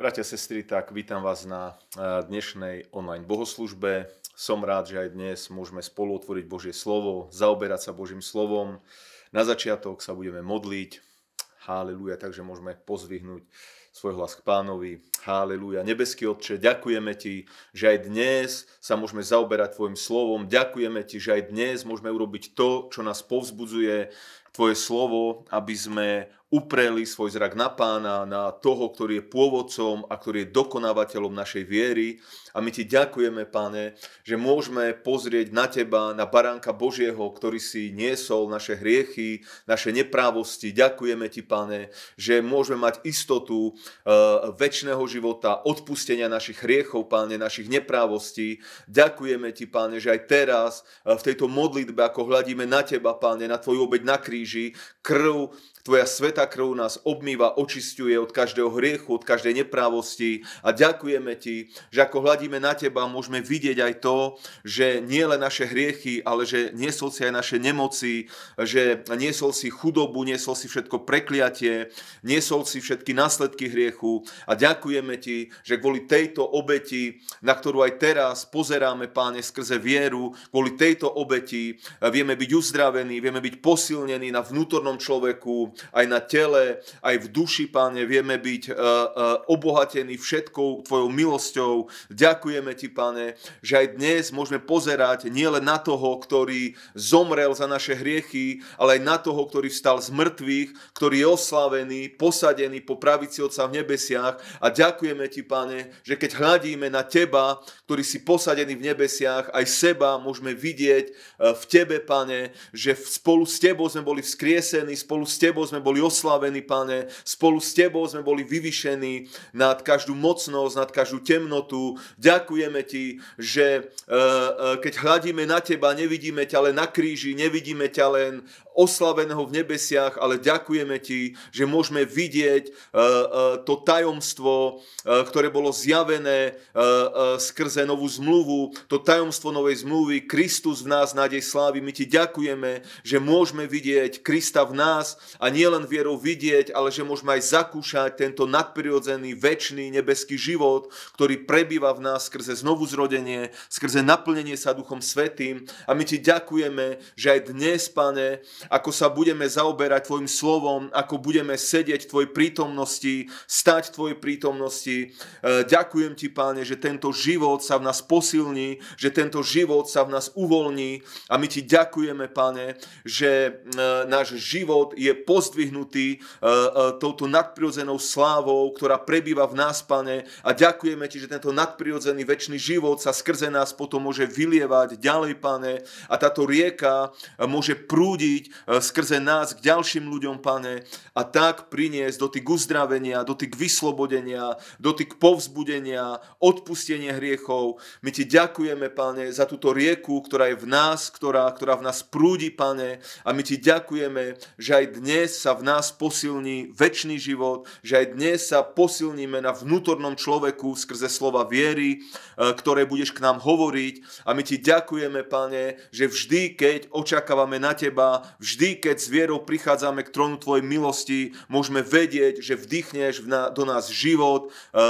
Bratia, sestry, tak vítam vás na eh, dnešnej online bohoslužbe. Som rád, že aj dnes môžeme spolu otvoriť Božie slovo, zaoberať sa Božím slovom. Na začiatok sa budeme modliť. Haleluja, takže môžeme pozvihnúť svoj hlas k pánovi. Haleluja. Nebeský Otče, ďakujeme Ti, že aj dnes sa môžeme zaoberať Tvojim slovom. Ďakujeme Ti, že aj dnes môžeme urobiť to, čo nás povzbudzuje, Tvoje slovo, aby sme upreli svoj zrak na pána, na toho, ktorý je pôvodcom a ktorý je dokonávateľom našej viery. A my ti ďakujeme, pane, že môžeme pozrieť na teba, na baránka Božieho, ktorý si niesol naše hriechy, naše neprávosti. Ďakujeme ti, pane, že môžeme mať istotu e, väčšného života, odpustenia našich hriechov, pane, našich neprávostí. Ďakujeme ti, pane, že aj teraz eh, v tejto modlitbe, ako hľadíme na teba, pane, na tvoju obeď na kríži, krv Tvoja sveta krv nás obmýva, očistuje od každého hriechu, od každej neprávosti a ďakujeme Ti, že ako hľadíme na Teba, môžeme vidieť aj to, že nie len naše hriechy, ale že niesol si aj naše nemoci, že niesol si chudobu, niesol si všetko prekliatie, niesol si všetky následky hriechu a ďakujeme Ti, že kvôli tejto obeti, na ktorú aj teraz pozeráme, Páne, skrze vieru, kvôli tejto obeti vieme byť uzdravení, vieme byť posilnení na vnútornom človeku, aj na tele, aj v duši, Pane. Vieme byť eh, eh, obohatení všetkou Tvojou milosťou. Ďakujeme Ti, Pane, že aj dnes môžeme pozerať nielen na toho, ktorý zomrel za naše hriechy, ale aj na toho, ktorý vstal z mŕtvych, ktorý je oslavený, posadený po pravici Otca v nebesiach. A ďakujeme Ti, Pane, že keď hľadíme na Teba, ktorý si posadený v nebesiach, aj seba môžeme vidieť eh, v Tebe, Pane, že spolu s Tebou sme boli vzkriesení, spolu s Tebou Tebou sme boli oslavení, Pane, spolu s Tebou sme boli vyvyšení nad každú mocnosť, nad každú temnotu. Ďakujeme Ti, že eh, eh, keď hľadíme na Teba, nevidíme ťa len na kríži, nevidíme ťa len oslaveného v nebesiach, ale ďakujeme ti, že môžeme vidieť eh, eh, to tajomstvo, eh, ktoré bolo zjavené skrze novú zmluvu, to tajomstvo novej zmluvy, Kristus v nás, nádej slávy. My ti ďakujeme, že môžeme vidieť Krista v nás a nielen vierou vidieť, ale že môžeme aj zakúšať tento nadprirodzený, väčší nebeský život, ktorý prebýva v nás skrze zrodenie, skrze naplnenie sa Duchom Svetým. A my ti ďakujeme, že aj dnes, Pane, ako sa budeme zaoberať Tvojim slovom, ako budeme sedieť v Tvojej prítomnosti, stať v Tvojej prítomnosti. E, ďakujem Ti, Páne, že tento život sa v nás posilní, že tento život sa v nás uvoľní a my Ti ďakujeme, Pane, že e, náš život je pozdvihnutý e, touto nadprirodzenou slávou, ktorá prebýva v nás, Pane, a ďakujeme Ti, že tento nadprirodzený väčší život sa skrze nás potom môže vylievať ďalej, Pane, a táto rieka môže prúdiť Eh, skrze nás k ďalším ľuďom, pane, a tak priniesť do tých uzdravenia, do tých vyslobodenia, do tých povzbudenia, odpustenie hriechov. My ti ďakujeme, pane, za túto rieku, ktorá je v nás, ktorá, ktorá v nás prúdi, pane, a my ti ďakujeme, že aj dnes sa v nás posilní väčší život, že aj dnes sa posilníme na vnútornom človeku skrze slova viery, eh, ktoré budeš k nám hovoriť. A my ti ďakujeme, pane, že vždy, keď očakávame na teba, Vždy, keď s vierou prichádzame k trónu Tvojej milosti, môžeme vedieť, že vdychneš do nás život, e, e, e,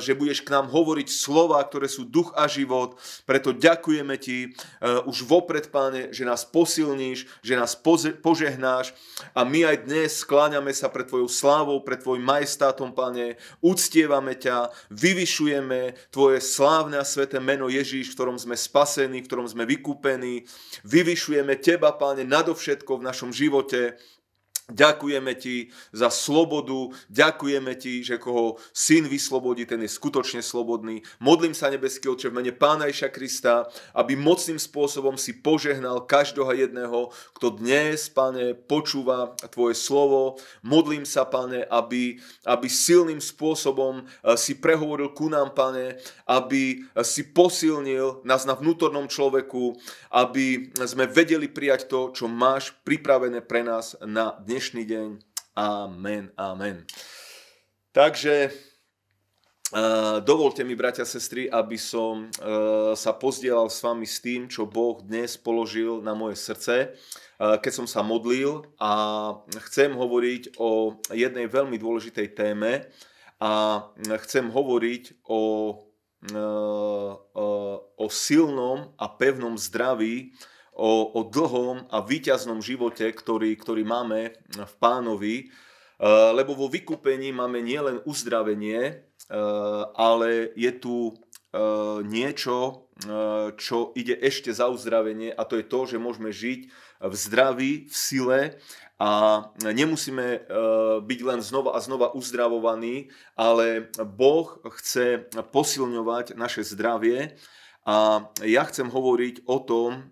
že budeš k nám hovoriť slova, ktoré sú duch a život. Preto ďakujeme Ti už vopred, Páne, že nás posilníš, že nás požehnáš a my aj dnes skláňame sa pred Tvojou slávou, pred Tvojim majestátom, Pane. Uctievame ťa, vyvyšujeme Tvoje slávne a sveté meno Ježíš, v ktorom sme spasení, v ktorom sme vykúpení. Vyvyšujeme Teba, Páne, nadovšetko všetko v našom živote Ďakujeme ti za slobodu, ďakujeme ti, že koho syn vyslobodí, ten je skutočne slobodný. Modlím sa, nebeský Otče, v mene Pána Iša Krista, aby mocným spôsobom si požehnal každého jedného, kto dnes, Pane, počúva Tvoje slovo. Modlím sa, Pane, aby, aby silným spôsobom eh, si prehovoril ku nám, Pane, aby eh, si posilnil nás na vnútornom človeku, aby eh, sme vedeli prijať to, čo máš pripravené pre nás na dnes dnešný deň. Amen, amen. Takže eh, dovolte mi, bratia a sestry, aby som eh, sa pozdielal s vami s tým, čo Boh dnes položil na moje srdce, eh, keď som sa modlil a chcem hovoriť o jednej veľmi dôležitej téme a chcem hovoriť o, o silnom a pevnom zdraví, o, o dlhom a výťaznom živote, ktorý, ktorý máme v pánovi, e, lebo vo vykúpení máme nielen uzdravenie, e, ale je tu e, niečo, čo ide ešte za uzdravenie a to je to, že môžeme žiť v zdraví, v sile a nemusíme byť len znova a znova uzdravovaní, ale Boh chce posilňovať naše zdravie a ja chcem hovoriť o tom,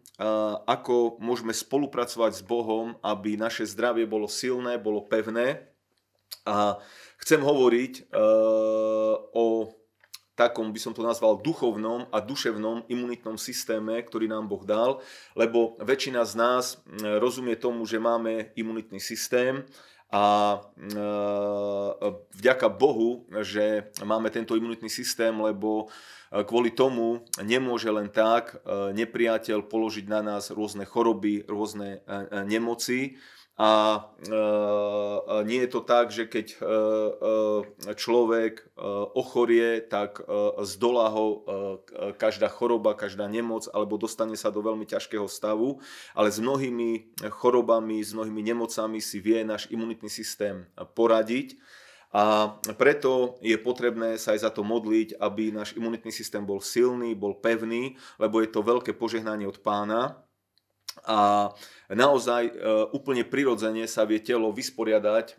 ako môžeme spolupracovať s Bohom, aby naše zdravie bolo silné, bolo pevné. A chcem hovoriť e, o takom, by som to nazval, duchovnom a duševnom imunitnom systéme, ktorý nám Boh dal, lebo väčšina z nás e, rozumie tomu, že máme imunitný systém, a e, vďaka Bohu, že máme tento imunitný systém, lebo e, kvôli tomu nemôže len tak e, nepriateľ položiť na nás rôzne choroby, rôzne nemoci, a e, e, nie je to tak, že keď e, človek ochorie, tak zdolá ho každá choroba, každá nemoc, alebo dostane sa do veľmi ťažkého stavu, ale s mnohými chorobami, s mnohými nemocami si vie náš imunitný systém poradiť. A preto je potrebné sa aj za to modliť, aby náš imunitný systém bol silný, bol pevný, lebo je to veľké požehnanie od pána. A naozaj e, úplne prirodzene sa vie telo vysporiadať e,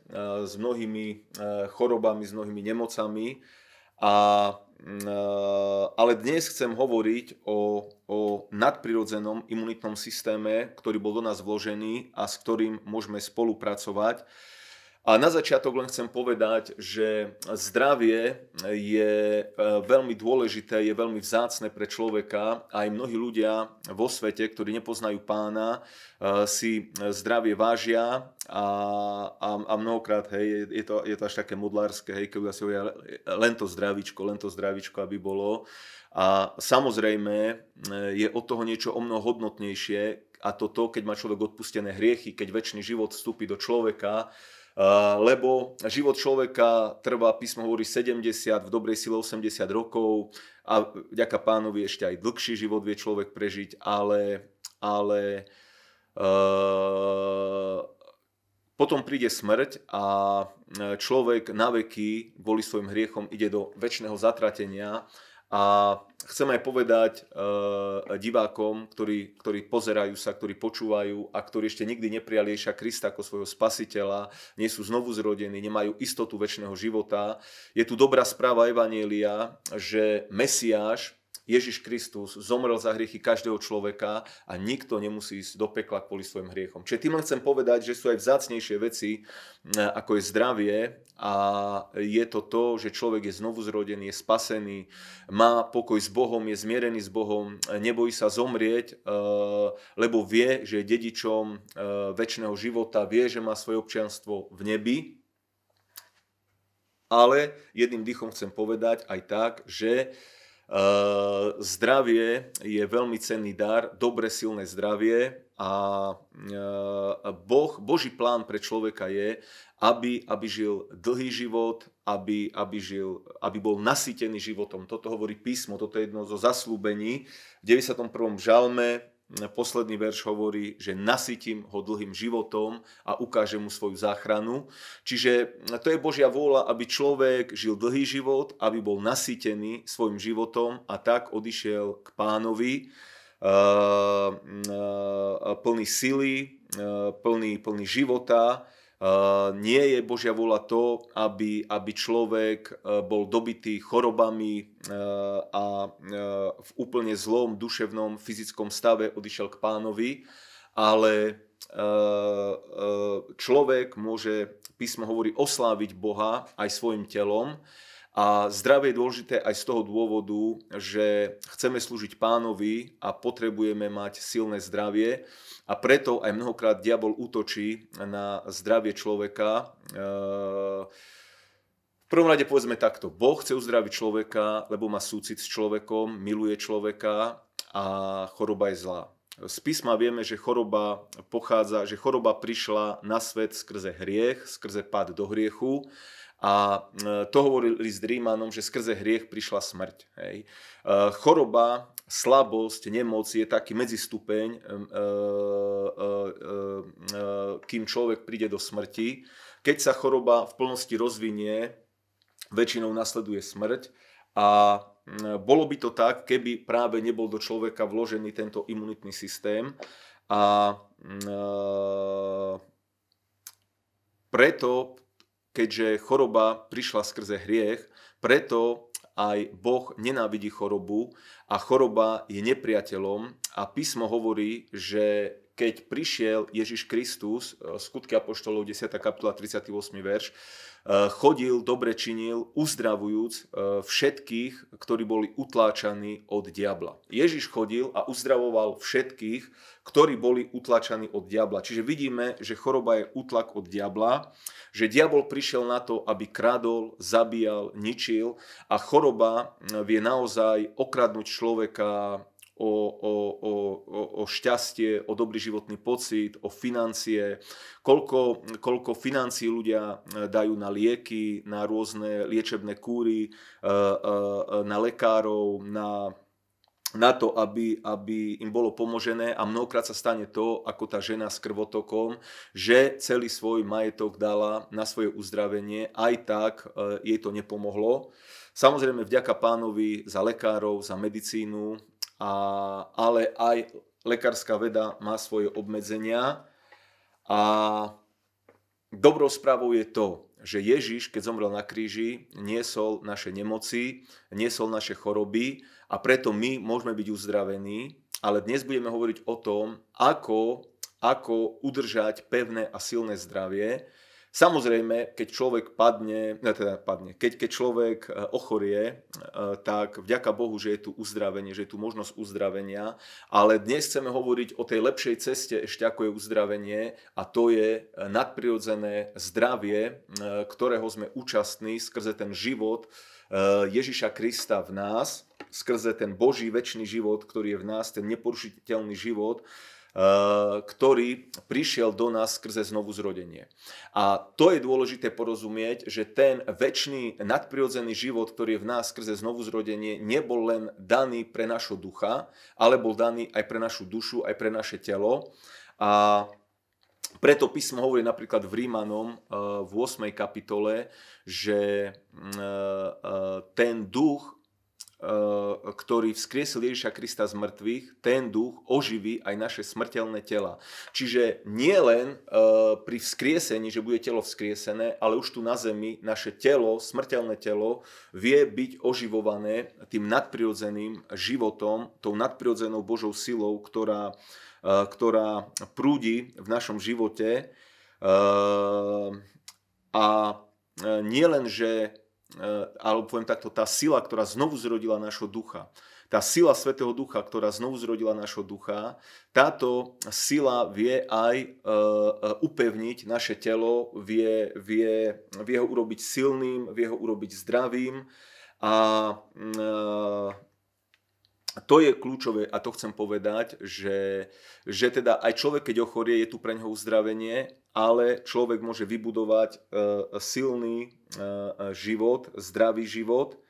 s mnohými e, chorobami, s mnohými nemocami. A, ale dnes chcem hovoriť o, o nadprirodzenom imunitnom systéme, ktorý bol do nás vložený a s ktorým môžeme spolupracovať a na začiatok len chcem povedať, že zdravie je e, veľmi dôležité, je veľmi vzácne pre človeka. Aj mnohí ľudia vo svete, ktorí nepoznajú pána, e, si zdravie vážia a, a, a mnohokrát hej, je, to, je to až také modlárske, hej, keď si hovoria len to zdravičko, len to zdravičko, aby bolo. A samozrejme e, je od toho niečo o mnoho hodnotnejšie a to, to keď má človek odpustené hriechy, keď väčší život vstúpi do človeka, Eh, lebo život človeka trvá, písmo hovorí 70, v dobrej sile 80 rokov a vďaka pánovi ešte aj dlhší život vie človek prežiť, ale, ale e, potom príde smrť a eh, človek na veky kvôli svojim hriechom ide do väčšného zatratenia a chcem aj povedať e, divákom, ktorí, ktorí pozerajú sa, ktorí počúvajú a ktorí ešte nikdy neprijali Ježa Krista ako svojho spasiteľa, nie sú znovu zrodení, nemajú istotu väčšného života. Je tu dobrá správa Evanielia, že Mesiáš Ježiš Kristus zomrel za hriechy každého človeka a nikto nemusí ísť do pekla kvôli svojim hriechom. Čiže tým len chcem povedať, že sú aj vzácnejšie veci, eh, ako je zdravie a je to to, že človek je znovu zrodený, je spasený, má pokoj s Bohom, je zmierený s Bohom, eh, nebojí sa zomrieť, eh, lebo vie, že je dedičom väčšného života, vie, že má svoje občianstvo v nebi, ale jedným dýchom chcem povedať aj tak, že Eh, zdravie je veľmi cenný dar, dobre silné zdravie a eh, boh, Boží plán pre človeka je, aby, aby žil dlhý život, aby, aby, žil, aby bol nasýtený životom. Toto hovorí písmo, toto je jedno zo zaslúbení. V 91. žalme posledný verš hovorí, že nasytím ho dlhým životom a ukážem mu svoju záchranu. Čiže to je Božia vôľa, aby človek žil dlhý život, aby bol nasytený svojim životom a tak odišiel k pánovi plný sily, plný, plný života Eh, nie je Božia vôľa to, aby, aby človek eh, bol dobitý chorobami eh, a v úplne zlom duševnom, fyzickom stave odišiel k pánovi, ale človek môže, písmo hovorí, osláviť Boha aj svojim telom a zdravie je dôležité aj z toho dôvodu, že chceme slúžiť pánovi a potrebujeme mať silné zdravie. A preto aj mnohokrát diabol útočí na zdravie človeka. E, v prvom rade povedzme takto. Boh chce uzdraviť človeka, lebo má súcit s človekom, miluje človeka a choroba je zlá. Z písma vieme, že choroba pochádza, že choroba prišla na svet skrze hriech, skrze pad do hriechu a e, to hovorili s Rímanom, že skrze hriech prišla smrť. Hej. E, choroba, slabosť, nemoc je taký medzistupeň, e, kým človek príde do smrti. Keď sa choroba v plnosti rozvinie, väčšinou nasleduje smrť a bolo by to tak, keby práve nebol do človeka vložený tento imunitný systém a preto keďže choroba prišla skrze hriech, preto aj Boh nenávidí chorobu a choroba je nepriateľom a písmo hovorí, že keď prišiel Ježiš Kristus, eh, skutky Apoštolov 10. kapitola 38. verš, Eh, chodil, dobre činil, uzdravujúc eh, všetkých, ktorí boli utláčaní od diabla. Ježiš chodil a uzdravoval všetkých, ktorí boli utlačaní od diabla. Čiže vidíme, že choroba je utlak od diabla, že diabol prišiel na to, aby kradol, zabíjal, ničil a choroba eh, vie naozaj okradnúť človeka o, o, o, o šťastie, o dobrý životný pocit, o financie, koľko, koľko financií ľudia e, dajú na lieky, na rôzne liečebné kúry, e, e, na lekárov, na na to, aby, aby im bolo pomožené a mnohokrát sa stane to, ako tá žena s krvotokom, že celý svoj majetok dala na svoje uzdravenie, aj tak jej to nepomohlo. Samozrejme vďaka pánovi za lekárov, za medicínu, a, ale aj lekárska veda má svoje obmedzenia a dobrou správou je to, že Ježiš, keď zomrel na kríži, niesol naše nemoci, niesol naše choroby a preto my môžeme byť uzdravení, ale dnes budeme hovoriť o tom, ako, ako udržať pevné a silné zdravie, Samozrejme, keď človek padne, ne, teda padne, keď, keď človek e, ochorie, e, tak vďaka Bohu, že je tu uzdravenie, že je tu možnosť uzdravenia, ale dnes chceme hovoriť o tej lepšej ceste ešte ako je uzdravenie a to je e, nadprirodzené zdravie, ktorého sme účastní skrze ten život Ježiša Krista v nás, skrze ten Boží väčší život, ktorý je v nás, ten neporušiteľný život, Eh, ktorý prišiel do nás skrze znovu zrodenie. A to je dôležité porozumieť, že ten väčší nadprirodzený život, ktorý je v nás skrze znovu zrodenie, nebol len daný pre našo ducha, ale bol daný aj pre našu dušu, aj pre naše telo. A preto písmo hovorí napríklad v Rímanom eh, v 8. kapitole, že mm, eh, ten duch E, ktorý vzkriesil Ježiša Krista z mŕtvych, ten duch oživí aj naše smrteľné tela. Čiže nie len e, pri vzkriesení, že bude telo vzkriesené, ale už tu na zemi naše telo, smrteľné telo, vie byť oživované tým nadprirodzeným životom, tou nadprirodzenou Božou silou, ktorá, e, ktorá prúdi v našom živote. A nie len, že Eh, alebo poviem takto, tá sila, ktorá znovu zrodila nášho ducha, tá sila Svetého Ducha, ktorá znovu zrodila nášho ducha, táto sila vie aj eh, eh, upevniť naše telo, vie, vie, vie ho urobiť silným, vie ho urobiť zdravým a mm, a to je kľúčové a to chcem povedať, že, že teda aj človek, keď ochorie, je tu pre neho uzdravenie, ale človek môže vybudovať e, silný e, život, zdravý život.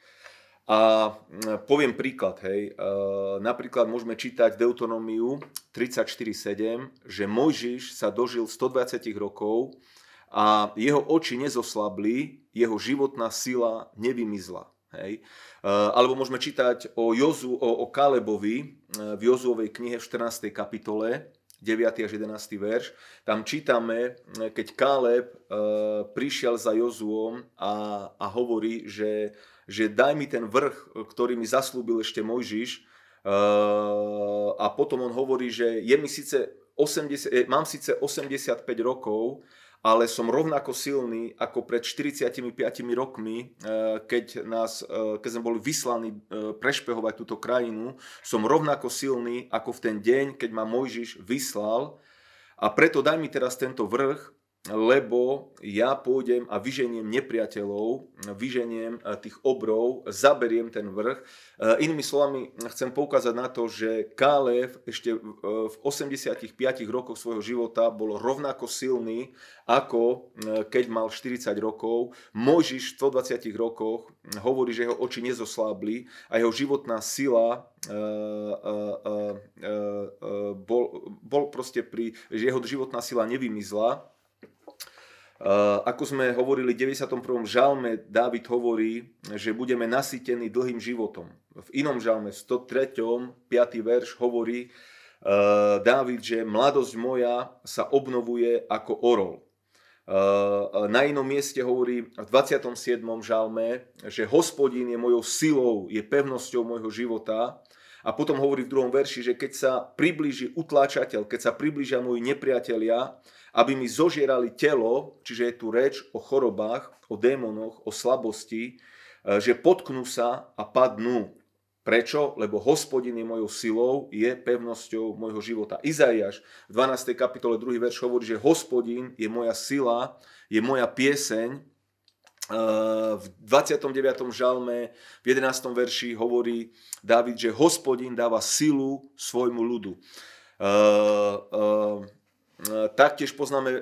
A e, poviem príklad, hej, e, napríklad môžeme čítať Deutonomiu 34.7, že Mojžiš sa dožil 120 rokov a jeho oči nezoslabli, jeho životná sila nevymizla. Hej. Eh, alebo môžeme čítať o, Jozu, o, o Kalebovi eh, v Jozuovej knihe v 14. kapitole, 9. až 11. verš. Tam čítame, eh, keď Kaleb prišiel za Jozuom a, a hovorí, že, že daj mi ten vrch, ktorý mi zaslúbil ešte Mojžiš. A potom on hovorí, že je mi síce 80, mám síce 85 rokov, ale som rovnako silný ako pred 45 rokmi, eh, keď, nás, eh, keď sme boli vyslaní eh, prešpehovať túto krajinu, som rovnako silný ako v ten deň, keď ma Mojžiš vyslal. A preto daj mi teraz tento vrch, lebo ja pôjdem a vyženiem nepriateľov, vyženiem eh, tých obrov, zaberiem ten vrch. Eh, inými slovami, chcem poukázať na to, že Kálev ešte v 85 eh, rokoch svojho života bol rovnako silný, ako keď mal 40 rokov. Mojžiš v 120 rokoch hm, hovorí, že jeho oči nezoslábli a jeho životná sila bol, bol proste pri, že jeho životná sila nevymizla Eh, ako sme hovorili v 91. žalme, Dávid hovorí, že budeme nasytení dlhým životom. V inom žalme, 103. 5. verš hovorí eh, Dávid, že mladosť moja sa obnovuje ako orol. Eh, na inom mieste hovorí v 27. žalme, že hospodín je mojou silou, je pevnosťou mojho života. A potom hovorí v druhom verši, že keď sa priblíži utláčateľ, keď sa priblížia moji nepriatelia, aby mi zožierali telo, čiže je tu reč o chorobách, o démonoch, o slabosti, e, že potknú sa a padnú. Prečo? Lebo hospodin je mojou silou, je pevnosťou môjho života. Izaiáš v 12. kapitole 2. verš hovorí, že hospodin je moja sila, je moja pieseň. E, v 29. žalme v 11. verši hovorí David, že hospodin dáva silu svojmu ľudu. Uh, uh, E, taktiež poznáme e, e,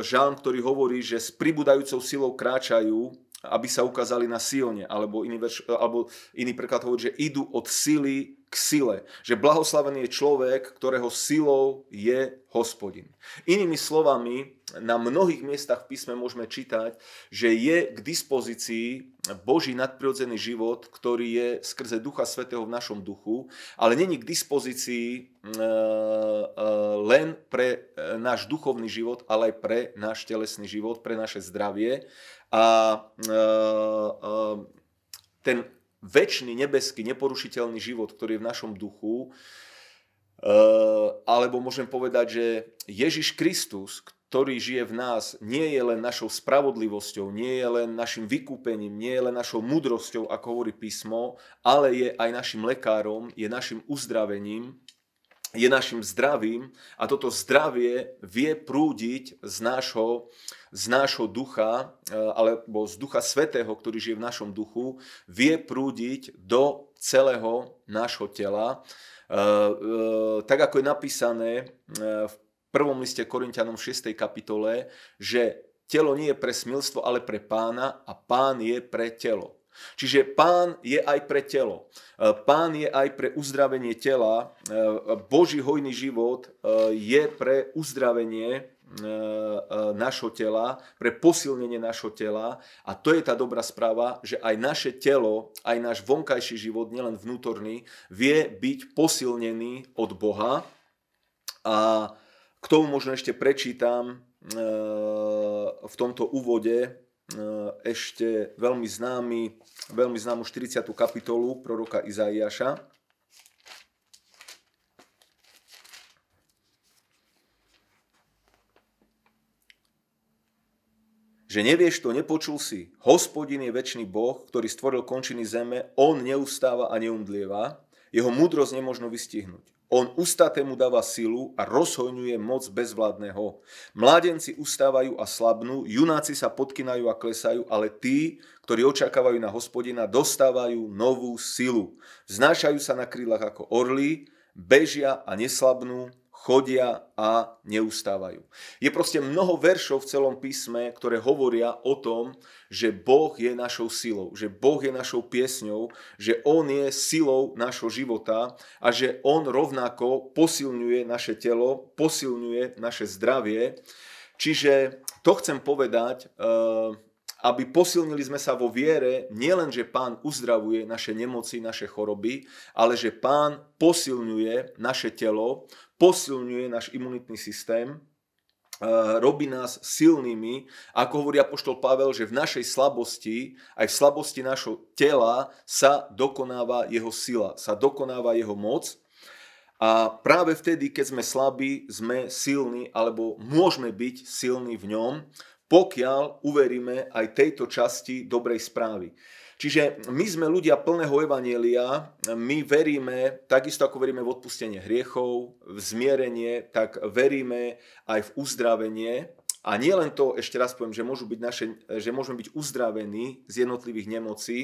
žalm, ktorý hovorí, že s pribúdajúcou silou kráčajú aby sa ukázali na Sione, alebo iný, verš, alebo iný preklad hovorí, že idú od sily k sile. Že blahoslavený je človek, ktorého silou je hospodin. Inými slovami, na mnohých miestach v písme môžeme čítať, že je k dispozícii Boží nadprirodzený život, ktorý je skrze Ducha Svetého v našom duchu, ale není k dispozícii e, e, len pre e, náš duchovný život, ale aj pre náš telesný život, pre naše zdravie a e, e, ten väčší, nebeský, neporušiteľný život, ktorý je v našom duchu, e, alebo môžem povedať, že Ježiš Kristus, ktorý žije v nás, nie je len našou spravodlivosťou, nie je len našim vykúpením, nie je len našou mudrosťou, ako hovorí písmo, ale je aj našim lekárom, je našim uzdravením, je našim zdravím a toto zdravie vie prúdiť z nášho, z nášho ducha, e, alebo z ducha svetého, ktorý žije v našom duchu, vie prúdiť do celého nášho tela. E, e, tak ako je napísané v prvom liste Korintianom 6. kapitole, že telo nie je pre smilstvo, ale pre pána a pán je pre telo. Čiže pán je aj pre telo. E, pán je aj pre uzdravenie tela. E, Boží hojný život e, je pre uzdravenie našho tela, pre posilnenie našho tela. A to je tá dobrá správa, že aj naše telo, aj náš vonkajší život, nielen vnútorný, vie byť posilnený od Boha. A k tomu možno ešte prečítam v tomto úvode Eh, ešte veľmi, známy, veľmi známu 40. kapitolu proroka Izaiáša. Že nevieš to, nepočul si. Hospodin je väčší Boh, ktorý stvoril končiny zeme, on neustáva a neumdlieva, jeho múdrosť nemôžno vystihnúť. On ustatému dáva silu a rozhojňuje moc bezvládneho. Mládenci ustávajú a slabnú, junáci sa podkynajú a klesajú, ale tí, ktorí očakávajú na hospodina, dostávajú novú silu. Znášajú sa na krídlach ako orly, bežia a neslabnú, chodia a neustávajú. Je proste mnoho veršov v celom písme, ktoré hovoria o tom, že Boh je našou silou, že Boh je našou piesňou, že On je silou našho života a že On rovnako posilňuje naše telo, posilňuje naše zdravie. Čiže to chcem povedať, eh, aby posilnili sme sa vo viere, nielen, že pán uzdravuje naše nemoci, naše choroby, ale že pán posilňuje naše telo, posilňuje náš imunitný systém, robí nás silnými, ako hovorí apoštol Pavel, že v našej slabosti, aj v slabosti našho tela sa dokonáva jeho sila, sa dokonáva jeho moc. A práve vtedy, keď sme slabí, sme silní, alebo môžeme byť silní v ňom, pokiaľ uveríme aj tejto časti dobrej správy. Čiže my sme ľudia plného evanielia, my veríme, takisto ako veríme v odpustenie hriechov, v zmierenie, tak veríme aj v uzdravenie. A nie len to, ešte raz poviem, že, môžu byť naše, že môžeme byť uzdravení z jednotlivých nemocí,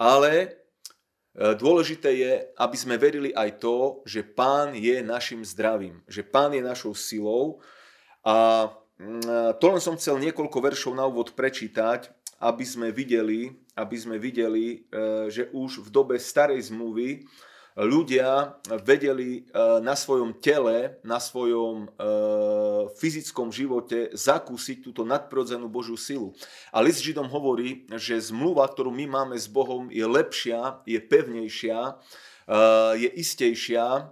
ale e, dôležité je, aby sme verili aj to, že Pán je našim zdravím, že Pán je našou silou a Mm, to len som chcel niekoľko veršov na úvod prečítať, aby sme videli, aby sme videli, e, že už v dobe starej zmluvy ľudia vedeli e, na svojom tele, na svojom e, fyzickom živote zakúsiť túto nadprodzenú Božiu silu. A list Židom hovorí, že zmluva, ktorú my máme s Bohom, je lepšia, je pevnejšia, Eh, je istejšia eh,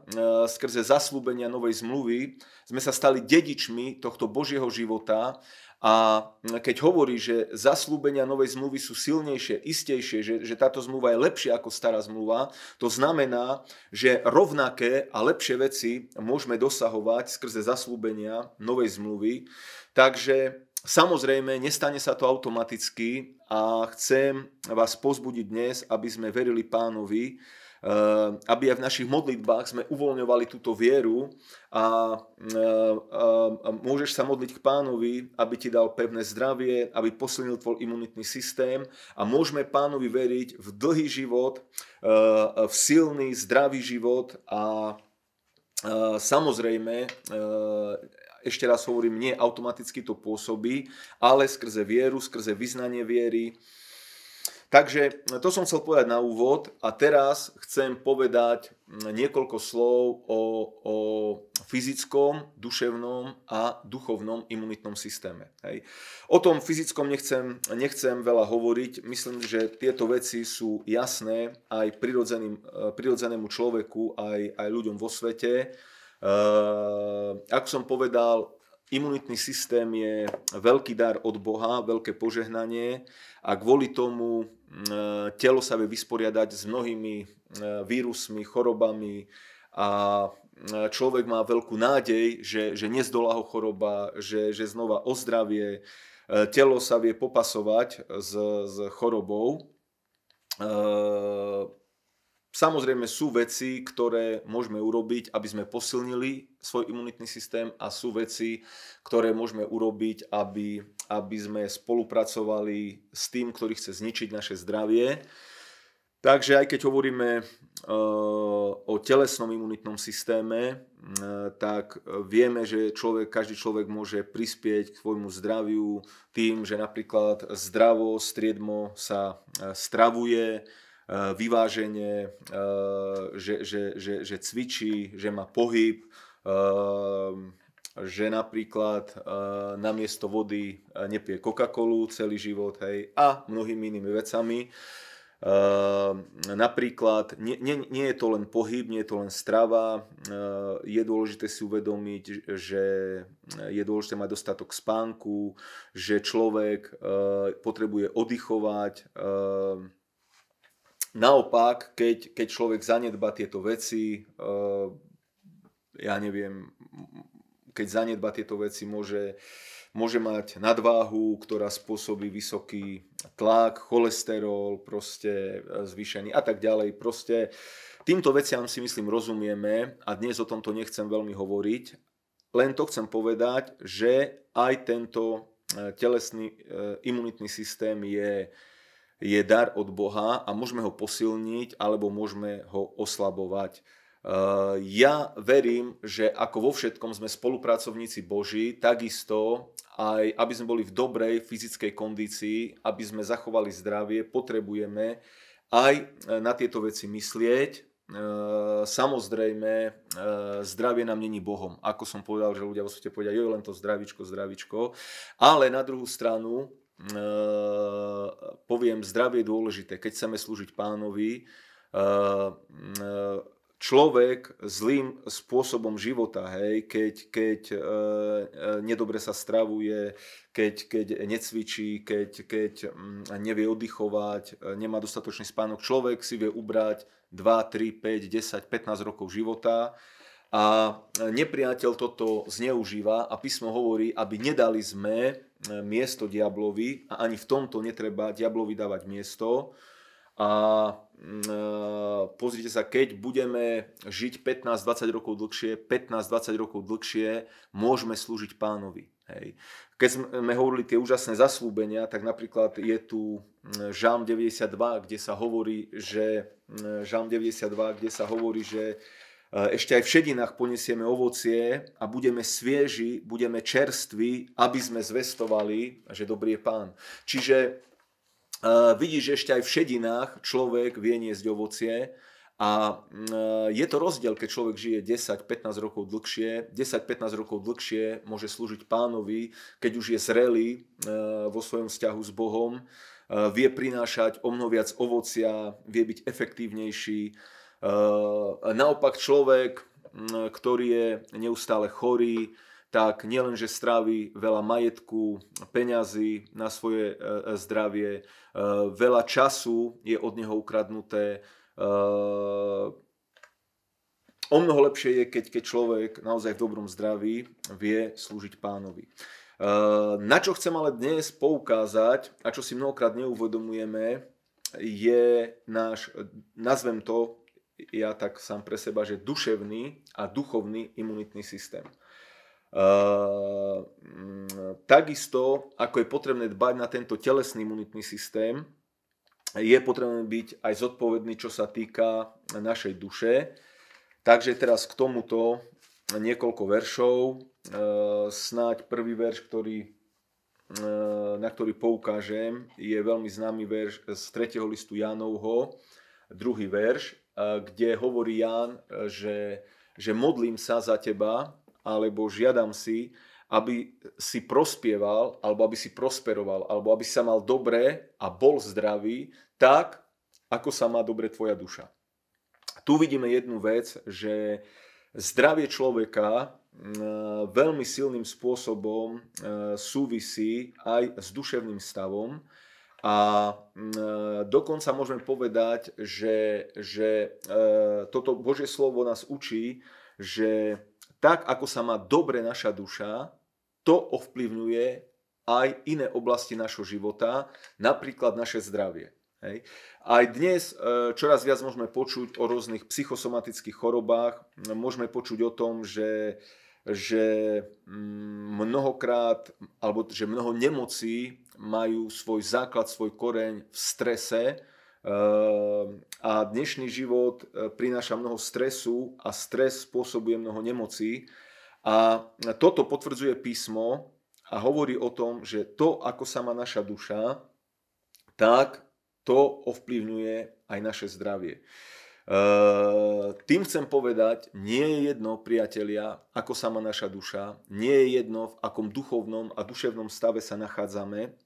skrze zaslúbenia novej zmluvy. Sme sa stali dedičmi tohto Božieho života a hm, keď hovorí, že zaslúbenia novej zmluvy sú silnejšie, istejšie, že, že táto zmluva je lepšia ako stará zmluva, to znamená, že rovnaké a lepšie veci môžeme dosahovať skrze zaslúbenia novej zmluvy. Takže Samozrejme, nestane sa to automaticky a chcem vás pozbudiť dnes, aby sme verili pánovi Eh, aby aj v našich modlitbách sme uvoľňovali túto vieru eh, a, môžeš sa modliť k pánovi, aby ti dal pevné zdravie, aby posilnil tvoj imunitný systém a môžeme pánovi veriť v dlhý život, eh, v silný, zdravý život a samozrejme ešte raz hovorím, nie automaticky to pôsobí, ale skrze vieru, skrze vyznanie viery, Takže to som chcel povedať na úvod a teraz chcem povedať niekoľko slov o, o fyzickom, duševnom a duchovnom imunitnom systéme. Hej. O tom fyzickom nechcem, nechcem veľa hovoriť. Myslím, že tieto veci sú jasné aj prirodzenému človeku, aj, aj ľuďom vo svete. E, eh, ak som povedal, imunitný systém je veľký dar od Boha, veľké požehnanie a kvôli tomu Eh, telo sa vie vysporiadať s mnohými eh, vírusmi, chorobami a eh, človek má veľkú nádej, že, že nezdolá ho choroba, že, že znova ozdravie, telo sa vie popasovať s, s chorobou. Samozrejme sú veci, ktoré môžeme urobiť, aby sme posilnili svoj imunitný systém a sú veci, ktoré môžeme urobiť, aby, aby sme spolupracovali s tým, ktorý chce zničiť naše zdravie. Takže aj keď hovoríme e, o telesnom imunitnom systéme, e, tak vieme, že človek, každý človek môže prispieť k svojmu zdraviu tým, že napríklad zdravo, striedmo sa e, stravuje, Eh, vyváženie, eh, že, že, že, že cvičí, že má pohyb, eh, že napríklad namiesto vody nepije Coca-Colu celý život hej, a mnohými inými vecami. Uh, napríklad nie, nie, nie je to len pohyb, nie je to len strava, uh, je dôležité si uvedomiť, že je dôležité mať dostatok spánku, že človek uh, potrebuje oddychovať, Naopak, keď, keď človek zanedba tieto veci, eh, ja neviem, keď zanedba tieto veci, môže, môže mať nadváhu, ktorá spôsobí vysoký tlak, cholesterol, proste eh, zvýšený a tak ďalej. Proste týmto veciam si myslím rozumieme a dnes o tomto nechcem veľmi hovoriť, len to chcem povedať, že aj tento eh, telesný imunitný systém je je dar od Boha a môžeme ho posilniť alebo môžeme ho oslabovať. Eh, ja verím, že ako vo všetkom sme spolupracovníci Boží, takisto aj aby sme boli v dobrej fyzickej kondícii, aby sme zachovali zdravie, potrebujeme aj eh, na tieto veci myslieť. Eh, samozrejme, zdravie nám není Bohom. Ako som povedal, že ľudia vo svete povedia, jo, len to zdravičko, zdravičko. Ale na druhú stranu, Ehm, poviem, zdravie je dôležité, keď chceme slúžiť pánovi. Ehm, človek zlým spôsobom života, hej, keď, keď ehm, nedobre sa stravuje, keď, keď necvičí, keď, keď mm, nevie oddychovať, nemá dostatočný spánok, človek si vie ubrať 2, 3, 5, 10, 15 rokov života. A nepriateľ toto zneužíva a písmo hovorí, aby nedali sme E, miesto diablovi a ani v tomto netreba diablovi dávať miesto. A mm, e, pozrite sa, keď budeme žiť 15-20 rokov dlhšie, 15-20 rokov dlhšie, môžeme slúžiť pánovi. Hej. Keď sme hovorili tie úžasné zaslúbenia, tak napríklad je tu Žám mm, 92, kde sa hovorí, že Žám mm, 92, kde sa hovorí, že Eh, ešte aj v šedinách poniesieme ovocie a budeme svieži, budeme čerství, aby sme zvestovali, že dobrý je pán. Čiže eh, vidíš, že ešte aj v šedinách človek vie niesť ovocie, a eh, je to rozdiel, keď človek žije 10-15 rokov dlhšie. 10-15 rokov dlhšie môže slúžiť pánovi, keď už je zrelý vo svojom vzťahu s Bohom, vie prinášať o mnoho viac ovocia, vie byť efektívnejší, Eh, naopak človek, mm, ktorý je neustále chorý, tak nielen, že strávi veľa majetku, peňazí na svoje eh, eh, zdravie, veľa času je od neho ukradnuté. O mnoho lepšie je, keď, keď človek naozaj v dobrom zdraví vie slúžiť pánovi. Na čo chcem ale dnes poukázať a čo si mnohokrát neuvedomujeme, je náš, nazvem to, ja tak sám pre seba, že duševný a duchovný imunitný systém. Uh, takisto, ako je potrebné dbať na tento telesný imunitný systém, je potrebné byť aj zodpovedný, čo sa týka našej duše. Takže teraz k tomuto niekoľko veršov. Uh, snáď prvý verš, ktorý, uh, na ktorý poukážem, je veľmi známy verš z 3. listu Jánovho, druhý verš, Eh, kde hovorí Ján, eh, že, že modlím sa za teba, alebo žiadam si, aby si prospieval, alebo aby si prosperoval, alebo aby sa mal dobre a bol zdravý, tak, ako sa má dobre tvoja duša. Tu vidíme jednu vec, že zdravie človeka mm, eh, veľmi silným spôsobom súvisí aj s duševným stavom, a mm, e, dokonca môžeme povedať, že, že e, toto Božie slovo nás učí, že tak, ako sa má dobre naša duša, to ovplyvňuje aj iné oblasti našho života, napríklad naše zdravie. Hej. Aj dnes e, čoraz viac môžeme počuť o rôznych psychosomatických chorobách, môžeme počuť o tom, že že mm, mnohokrát, alebo že mnoho nemocí majú svoj základ, svoj koreň v strese eh, a dnešný život eh, prináša mnoho stresu a stres spôsobuje mnoho nemocí a toto potvrdzuje písmo a hovorí o tom, že to, ako sa má naša duša, tak to ovplyvňuje aj naše zdravie. Ehm, tým chcem povedať, nie je jedno, priatelia, ako sa má naša duša, nie je jedno, v akom duchovnom a duševnom stave sa nachádzame.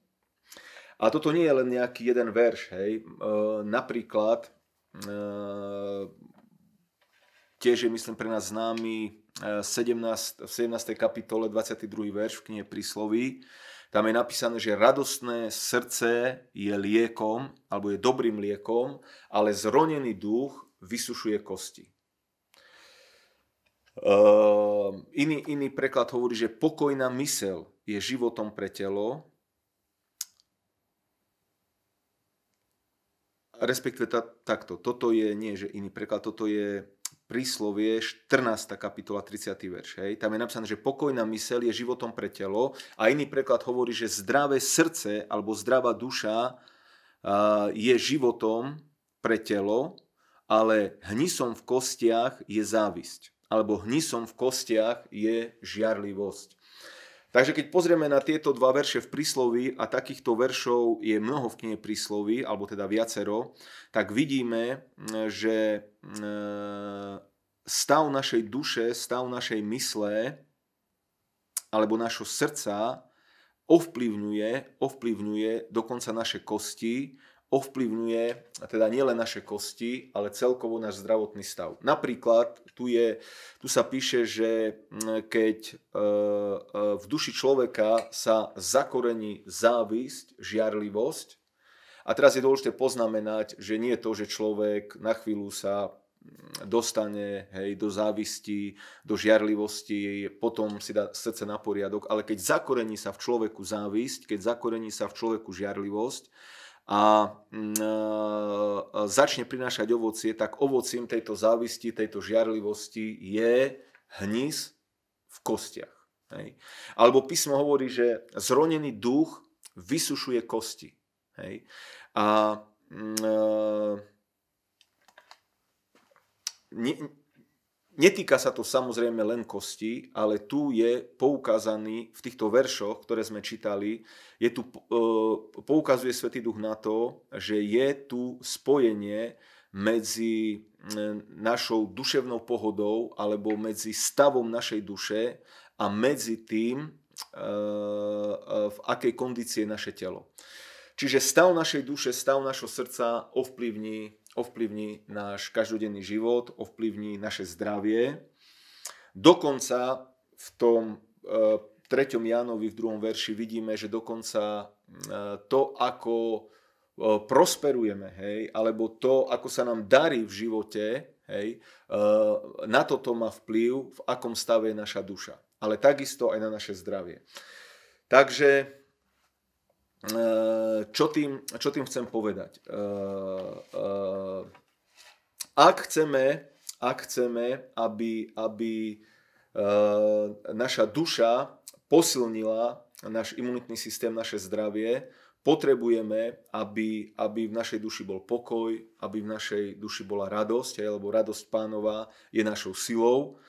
A toto nie je len nejaký jeden verš, hej. Uh, napríklad, ehm, tiež je, myslím, pre nás známy 17, v 17. kapitole 22. verš v knihe Prísloví, tam je napísané, že radostné srdce je liekom, alebo je dobrým liekom, ale zronený duch vysušuje kosti. Uh, iný, iný preklad hovorí, že pokojná mysel je životom pre telo, respektíve tá, takto, toto je, nie že iný preklad, toto je príslovie 14. kapitola 30. verš. Hej. Tam je napísané, že pokojná mysel je životom pre telo a iný preklad hovorí, že zdravé srdce alebo zdravá duša uh, je životom pre telo ale hnisom v kostiach je závisť. Alebo hnisom v kostiach je žiarlivosť. Takže keď pozrieme na tieto dva verše v príslovi a takýchto veršov je mnoho v knihe príslovi, alebo teda viacero, tak vidíme, že e, stav našej duše, stav našej mysle alebo našho srdca ovplyvňuje, ovplyvňuje dokonca naše kosti ovplyvňuje teda nielen naše kosti, ale celkovo náš zdravotný stav. Napríklad tu, je, tu sa píše, že keď e, e, v duši človeka sa zakorení závisť, žiarlivosť, a teraz je dôležité poznamenať, že nie je to, že človek na chvíľu sa dostane hej, do závisti, do žiarlivosti, potom si dá srdce na poriadok, ale keď zakorení sa v človeku závisť, keď zakorení sa v človeku žiarlivosť, a mm, e, e, začne prinášať ovocie, tak ovocím tejto závisti, tejto žiarlivosti je hnis v kostiach. Hej. Alebo písmo hovorí, že zronený duch vysušuje kosti. Hej. A mm, e, Netýka sa to samozrejme len kosti, ale tu je poukázaný v týchto veršoch, ktoré sme čítali, je tu, eh, poukazuje Svetý Duch na to, že je tu spojenie medzi eh, našou duševnou pohodou alebo medzi stavom našej duše a medzi tým, eh, v akej kondícii je naše telo. Čiže stav našej duše, stav našho srdca ovplyvní ovplyvní náš každodenný život, ovplyvní naše zdravie. Dokonca v tom 3. E, Jánovi v 2. verši vidíme, že dokonca e, to, ako e, prosperujeme, hej, alebo to, ako sa nám darí v živote, hej, na toto má vplyv, v akom stave je naša duša. Ale takisto aj na naše zdravie. Takže Eh, čo tým, čo tým chcem povedať? Eh, eh, ak chceme, ak chceme aby, aby naša duša posilnila náš imunitný systém, naše zdravie, potrebujeme, aby, aby v našej duši bol pokoj, aby v našej duši bola radosť, alebo radosť pánova je našou silou.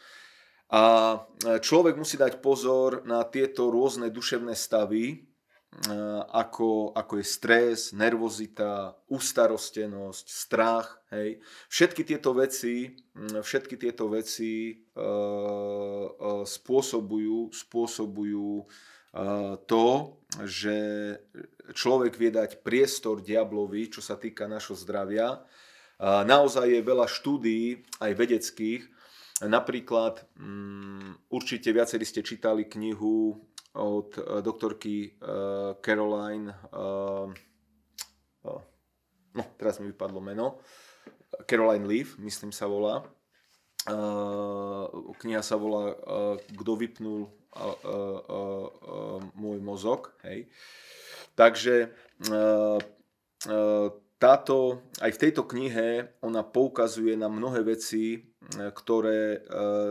A človek musí dať pozor na tieto rôzne duševné stavy, Eh, ako, ako je stres, nervozita, ustarostenosť, strach, hej. Všetky tieto veci, mm, všetky tieto veci e, e, spôsobujú, spôsobujú e, to, že človek vie dať priestor diablovi, čo sa týka našho zdravia. E, naozaj je veľa štúdií, aj vedeckých, Napríklad, um, určite viacerí ste čítali knihu od eh, doktorky eh, Caroline, eh, no teraz mi vypadlo meno, Caroline Leaf, myslím sa volá. Kniha sa volá Kto vypnul môj mozog. Hej. Takže táto, aj v tejto knihe ona poukazuje na mnohé veci, ktoré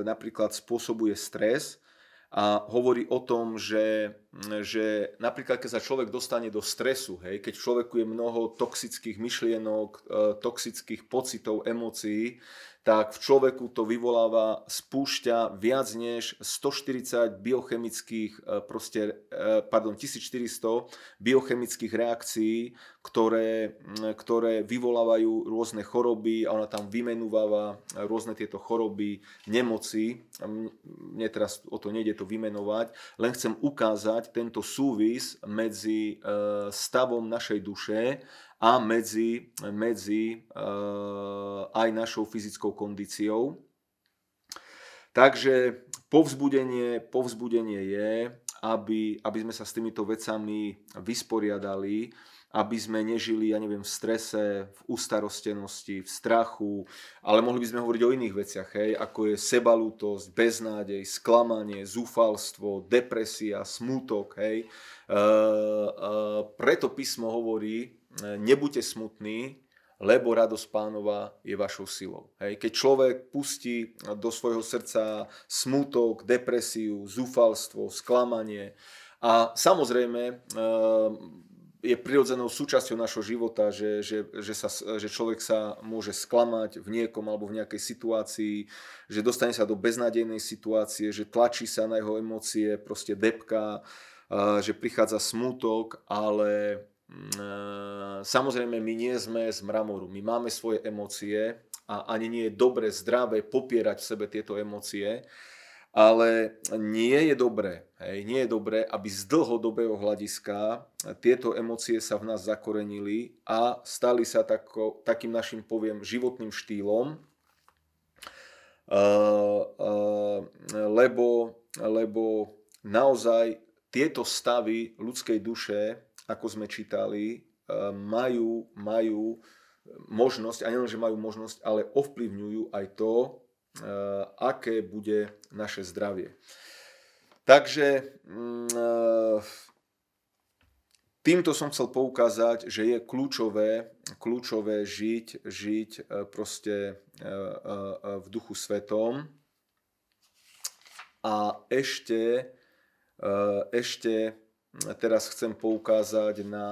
napríklad spôsobuje stres, a hovorí o tom, že, že napríklad keď sa človek dostane do stresu, hej, keď v človeku je mnoho toxických myšlienok, e, toxických pocitov, emócií, tak v človeku to vyvoláva, spúšťa viac než 140 biochemických, e, proste, e, pardon, 1400 biochemických reakcií, ktoré, ktoré vyvolávajú rôzne choroby a ona tam vymenúváva e, rôzne tieto choroby, nemoci. Mne teraz o to nejde to vymenovať, len chcem ukázať tento súvis medzi stavom našej duše a medzi, medzi eh, aj našou fyzickou kondíciou. Takže povzbudenie, povzbudenie je, aby, aby sme sa s týmito vecami vysporiadali, aby sme nežili, ja neviem, v strese, v ustarostenosti, v strachu, ale mohli by sme hovoriť o iných veciach, hej, ako je sebalútosť, beznádej, sklamanie, zúfalstvo, depresia, smútok, hej. E, e, preto písmo hovorí, nebuďte smutní, lebo radosť pánova je vašou silou. Hej. Keď človek pustí do svojho srdca smutok, depresiu, zúfalstvo, sklamanie a samozrejme eh, je prirodzenou súčasťou našho života, že, že, že, sa, že človek sa môže sklamať v niekom alebo v nejakej situácii, že dostane sa do beznadejnej situácie, že tlačí sa na jeho emócie, proste depka, eh, že prichádza smútok, ale Mm, e, samozrejme my nie sme z mramoru, my máme svoje emócie a ani nie je dobre, zdravé popierať v sebe tieto emócie, ale nie je dobré, hej, nie je dobré, aby z dlhodobého hľadiska tieto emócie sa v nás zakorenili a stali sa tako, takým našim, poviem, životným štýlom, uh, uh, lebo, lebo naozaj tieto stavy ľudskej duše ako sme čítali, e, majú, majú možnosť, a nielenže že majú možnosť, ale ovplyvňujú aj to, e, aké bude naše zdravie. Takže mm, e, týmto som chcel poukázať, že je kľúčové, kľúčové žiť, žiť proste v duchu svetom a ešte, ešte teraz chcem poukázať na,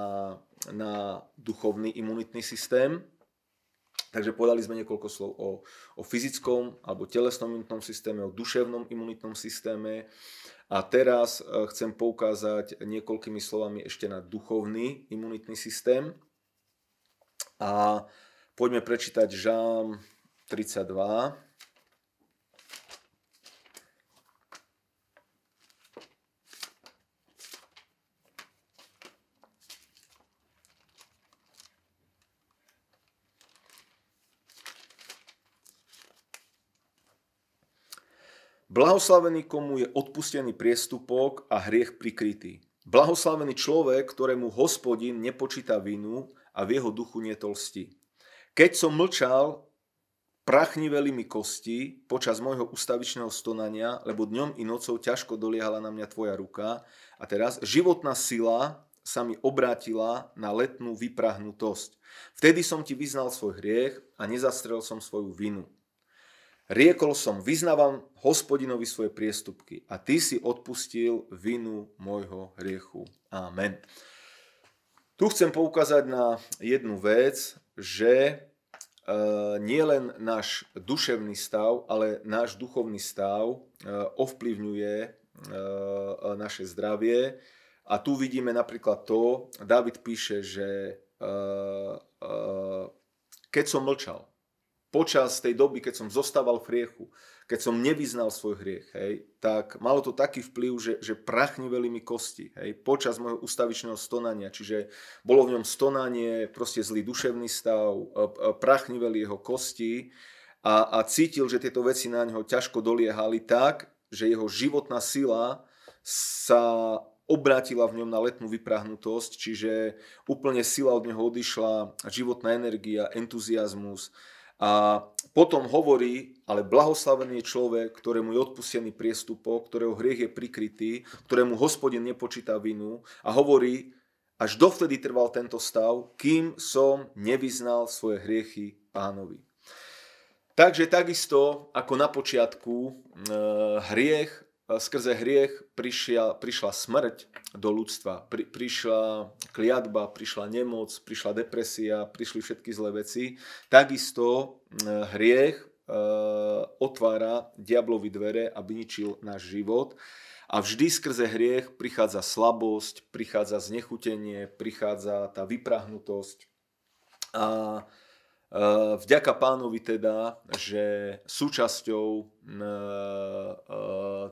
na duchovný imunitný systém. Takže povedali sme niekoľko slov o, o fyzickom alebo telesnom imunitnom systéme, o duševnom imunitnom systéme. A teraz e, chcem poukázať niekoľkými slovami ešte na duchovný imunitný systém. A poďme prečítať žám 32, Blahoslavený, komu je odpustený priestupok a hriech prikrytý. Blahoslavený človek, ktorému hospodin nepočíta vinu a v jeho duchu netolstí. Keď som mlčal, prachniveli mi kosti počas môjho ustavičného stonania, lebo dňom i nocou ťažko doliehala na mňa tvoja ruka. A teraz životná sila sa mi obrátila na letnú vyprahnutosť. Vtedy som ti vyznal svoj hriech a nezastrel som svoju vinu. Riekol som, vyznávam hospodinovi svoje priestupky a ty si odpustil vinu môjho hriechu. Amen. Tu chcem poukázať na jednu vec, že e, nie len náš duševný stav, ale náš duchovný stav e, ovplyvňuje e, naše zdravie. A tu vidíme napríklad to, David píše, že keď som mlčal, počas tej doby, keď som zostával v hriechu, keď som nevyznal svoj hriech, hej, tak malo to taký vplyv, že, že prachniveli mi kosti hej, počas môjho ustavičného stonania. Čiže bolo v ňom stonanie, proste zlý duševný stav, e, e, prachniveli jeho kosti a, a cítil, že tieto veci na neho ťažko doliehali tak, že jeho životná sila sa obrátila v ňom na letnú vyprahnutosť, čiže úplne sila od neho odišla, životná energia, entuziasmus, a potom hovorí, ale blahoslavený je človek, ktorému je odpustený priestupok, ktorého hriech je prikrytý, ktorému hospodin nepočíta vinu a hovorí, až dovtedy trval tento stav, kým som nevyznal svoje hriechy pánovi. Takže takisto ako na počiatku eh, hriech skrze hriech prišia, prišla smrť do ľudstva, pri, prišla kliatba, prišla nemoc, prišla depresia, prišli všetky zlé veci. Takisto e, hriech e, otvára diablovi dvere, aby ničil náš život. A vždy skrze hriech prichádza slabosť, prichádza znechutenie, prichádza tá vyprahnutosť. A Eh, vďaka pánovi teda, že súčasťou eh, eh,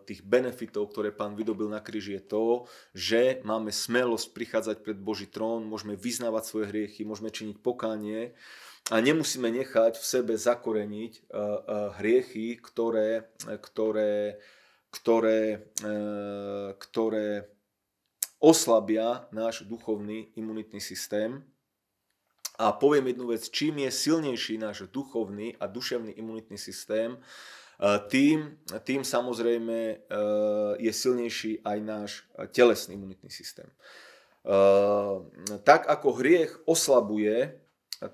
tých benefitov, ktoré pán vydobil na kríži je to, že máme smelosť prichádzať pred Boží trón, môžeme vyznávať svoje hriechy, môžeme činiť pokánie a nemusíme nechať v sebe zakoreniť hriechy, ktoré, ktoré, ktoré, ktoré oslabia náš duchovný imunitný systém a poviem jednu vec, čím je silnejší náš duchovný a duševný imunitný systém, e, tým, tým samozrejme e, je silnejší aj náš e, telesný imunitný systém. Tak ako hriech oslabuje,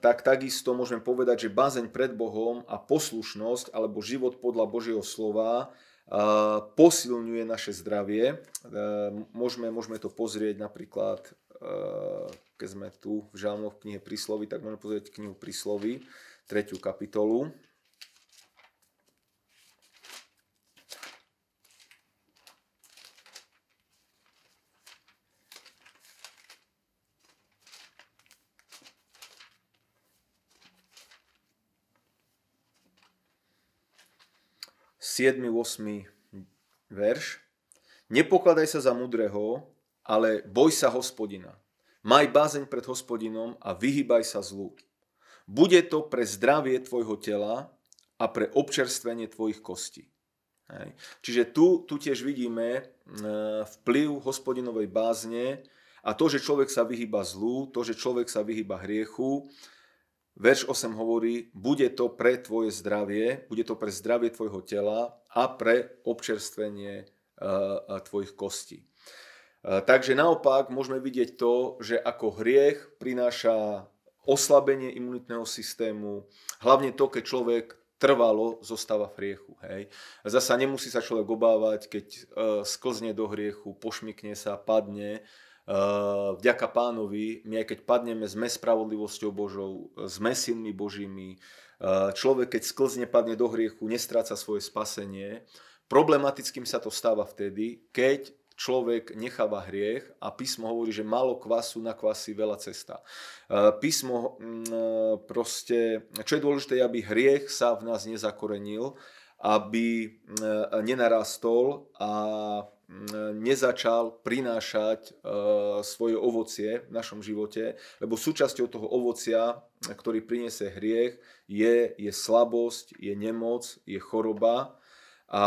tak takisto môžeme povedať, že bázeň pred Bohom a poslušnosť alebo život podľa Božieho slova posilňuje naše zdravie. Môžeme, môžeme to pozrieť napríklad keď sme tu v Žalmoch v knihe Príslovy, tak môžeme pozrieť knihu Príslovy, 3. kapitolu. Siedmy, 8. verš. Nepokladaj sa za mudrého, ale boj sa hospodina. Maj bázeň pred hospodinom a vyhýbaj sa zlu. Bude to pre zdravie tvojho tela a pre občerstvenie tvojich kostí. Hej. Čiže tu, tu tiež vidíme e, vplyv hospodinovej bázne a to, že človek sa vyhýba zlu, to, že človek sa vyhýba hriechu, Verš 8 hovorí, bude to pre tvoje zdravie, bude to pre zdravie tvojho tela a pre občerstvenie e, e, tvojich kostí. Eh, takže naopak môžeme vidieť to, že ako hriech prináša oslabenie imunitného systému, hlavne to, keď človek trvalo zostáva v hriechu. Hej. Zasa nemusí sa človek obávať, keď eh, sklzne do hriechu, pošmikne sa, padne, eh, vďaka pánovi, my aj keď padneme, sme spravodlivosťou Božou, sme synmi Božími, človek keď sklzne, padne do hriechu, nestráca svoje spasenie. Problematickým sa to stáva vtedy, keď človek necháva hriech a písmo hovorí, že malo kvasu na kvasi veľa cesta. E, písmo mm, e, proste, čo je dôležité, aby hriech sa v nás nezakorenil, aby mm, e, nenarastol a mm, nezačal prinášať svoje ovocie v našom živote, lebo súčasťou toho ovocia, ktorý priniesie hriech, je, je slabosť, je nemoc, je choroba a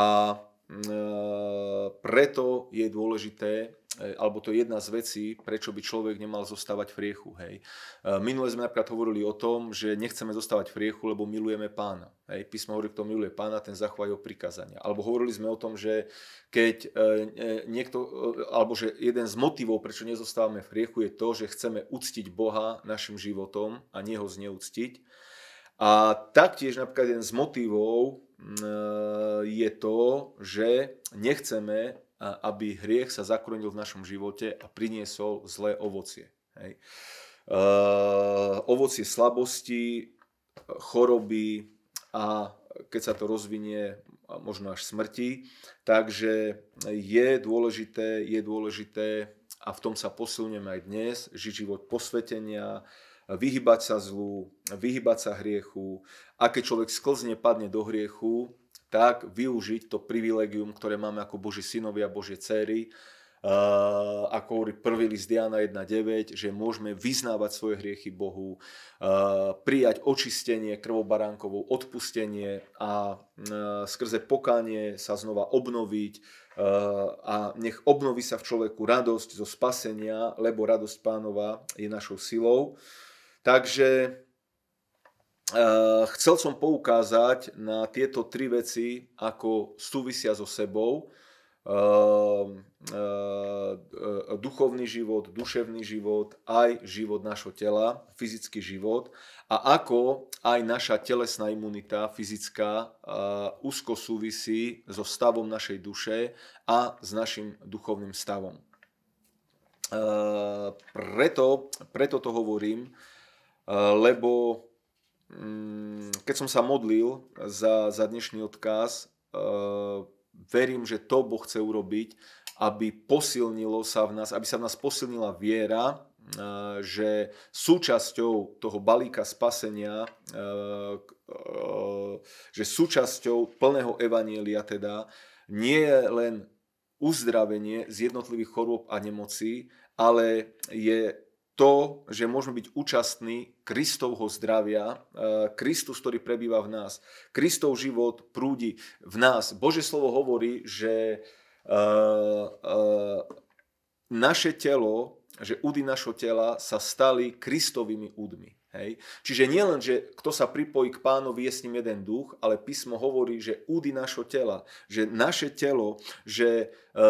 Ehm, preto je dôležité, e, alebo to je jedna z vecí, prečo by človek nemal zostávať v riechu. Hej. Ehm, minule sme napríklad hovorili o tom, že nechceme zostávať v riechu, lebo milujeme pána. Hej. Písmo hovorí, kto miluje pána, ten zachová jeho prikázania. Alebo hovorili sme o tom, že keď e, e, niekto, alebo že jeden z motivov, prečo nezostávame v riechu, je to, že chceme uctiť Boha našim životom a nie ho zneúctiť. A taktiež napríklad jeden z motivov, Ehm, je to, že nechceme, e, aby hriech sa zakorenil v našom živote a priniesol zlé ovocie. Hej. Ehm, ovocie slabosti, choroby a keď sa to rozvinie možno až smrti. Takže je dôležité, je dôležité a v tom sa posilňujeme aj dnes, žiť život posvetenia, vyhybať sa zlu, vyhybať sa hriechu a keď človek sklzne, padne do hriechu, tak využiť to privilegium, ktoré máme ako Boží synovia, Božie céry, Uh, ako hovorí prvý list Diana 1.9, že môžeme vyznávať svoje hriechy Bohu, uh, prijať očistenie krvou baránkovou, odpustenie a uh, skrze pokánie sa znova obnoviť a nech obnoví sa v človeku radosť zo spasenia, lebo radosť pánova je našou silou. Takže Eh, chcel som poukázať na tieto tri veci, ako súvisia so sebou. Eh, eh, duchovný život, duševný život, aj život našho tela, fyzický život a ako aj naša telesná imunita fyzická úzko súvisí so stavom našej duše a s našim duchovným stavom. Preto, preto to hovorím, lebo Mm, keď som sa modlil za, za dnešný odkaz, e, verím, že to Boh chce urobiť, aby posilnilo sa v nás, aby sa v nás posilnila viera, e, že súčasťou toho balíka spasenia, e, že súčasťou plného evanielia teda, nie je len uzdravenie z jednotlivých chorôb a nemocí, ale je to, že môžeme byť účastní Kristovho zdravia, e, Kristus, ktorý prebýva v nás, Kristov život prúdi v nás. Bože slovo hovorí, že e, e, naše telo, že údy našho tela sa stali Kristovými údmi. Hej. Čiže nielen, že kto sa pripojí k pánovi, je s ním jeden duch, ale písmo hovorí, že údy našho tela, že naše telo, že e,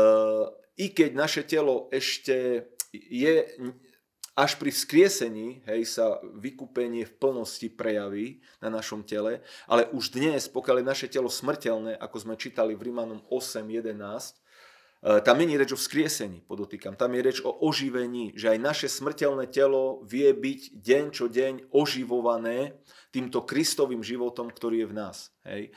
i keď naše telo ešte je až pri skriesení hej, sa vykúpenie v plnosti prejaví na našom tele, ale už dnes, pokiaľ je naše telo smrteľné, ako sme čítali v Rímanom 8.11, e, tam není reč o vzkriesení, podotýkam. Tam je reč o oživení, že aj naše smrteľné telo vie byť deň čo deň oživované týmto Kristovým životom, ktorý je v nás. Hej.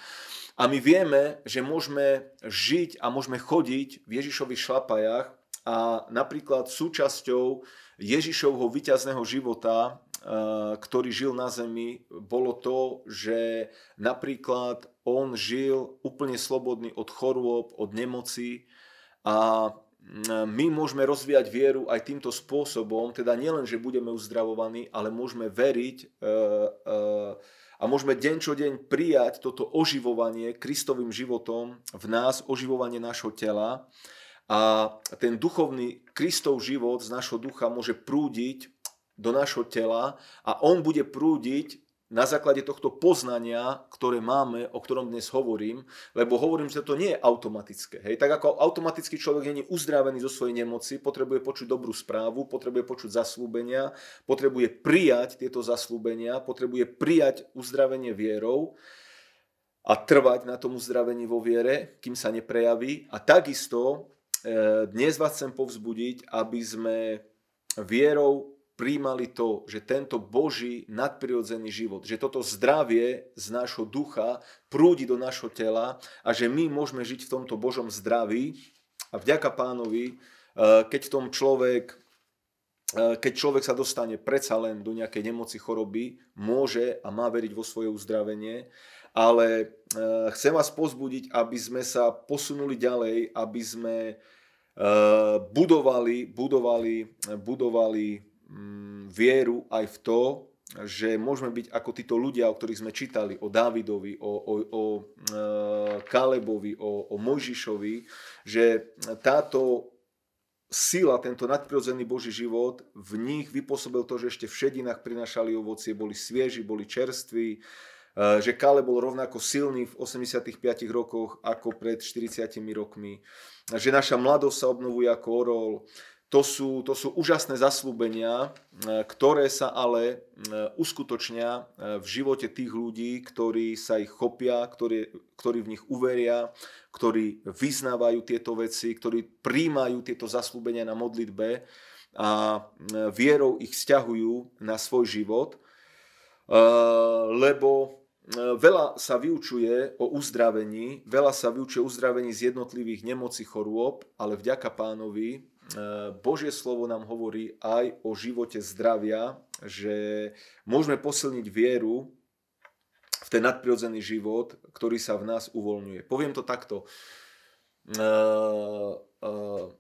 A my vieme, že môžeme žiť a môžeme chodiť v Ježišových šlapajach a napríklad súčasťou Ježišovho vyťazného života, ktorý žil na zemi, bolo to, že napríklad on žil úplne slobodný od chorôb, od nemoci a my môžeme rozvíjať vieru aj týmto spôsobom, teda nielen, že budeme uzdravovaní, ale môžeme veriť e, e, a môžeme deň čo deň prijať toto oživovanie Kristovým životom v nás, oživovanie nášho tela. A ten duchovný Kristov život z našho ducha môže prúdiť do našho tela a on bude prúdiť na základe tohto poznania, ktoré máme, o ktorom dnes hovorím, lebo hovorím, že to nie je automatické. Hej? Tak ako automaticky človek není uzdravený zo svojej nemoci, potrebuje počuť dobrú správu, potrebuje počuť zaslúbenia, potrebuje prijať tieto zaslúbenia, potrebuje prijať uzdravenie vierou a trvať na tom uzdravení vo viere, kým sa neprejaví. A takisto E, dnes vás chcem povzbudiť, aby sme vierou príjmali to, že tento Boží nadprirodzený život, že toto zdravie z nášho ducha prúdi do nášho tela a že my môžeme žiť v tomto Božom zdraví a vďaka pánovi, e, keď v tom človek e, keď človek sa dostane predsa len do nejakej nemoci, choroby, môže a má veriť vo svoje uzdravenie, ale chcem vás pozbudiť, aby sme sa posunuli ďalej, aby sme Eh, budovali, budovali, budovali mm, vieru aj v to, že môžeme byť ako títo ľudia, o ktorých sme čítali, o Dávidovi, o, o, o eh, Kalebovi, o, o Mojžišovi, že táto sila, tento nadprirodzený Boží život v nich vypôsobil to, že ešte v šedinách prinašali ovocie, boli svieži, boli čerství, Eh, že Kale bol rovnako silný v 85 rokoch ako pred 40 rokmi, že naša mladosť sa obnovuje ako orol. To sú, to sú úžasné zaslúbenia, eh, ktoré sa ale eh, uskutočnia v živote tých ľudí, ktorí sa ich chopia, ktorí, ktorí v nich uveria, ktorí vyznávajú tieto veci, ktorí príjmajú tieto zaslúbenia na modlitbe a vierou ich vzťahujú na svoj život, lebo E, veľa sa vyučuje o uzdravení, veľa sa vyučuje o uzdravení z jednotlivých nemocí chorôb, ale vďaka pánovi e, Božie slovo nám hovorí aj o živote zdravia, že môžeme posilniť vieru v ten nadprirodzený život, ktorý sa v nás uvoľňuje. Poviem to takto. E,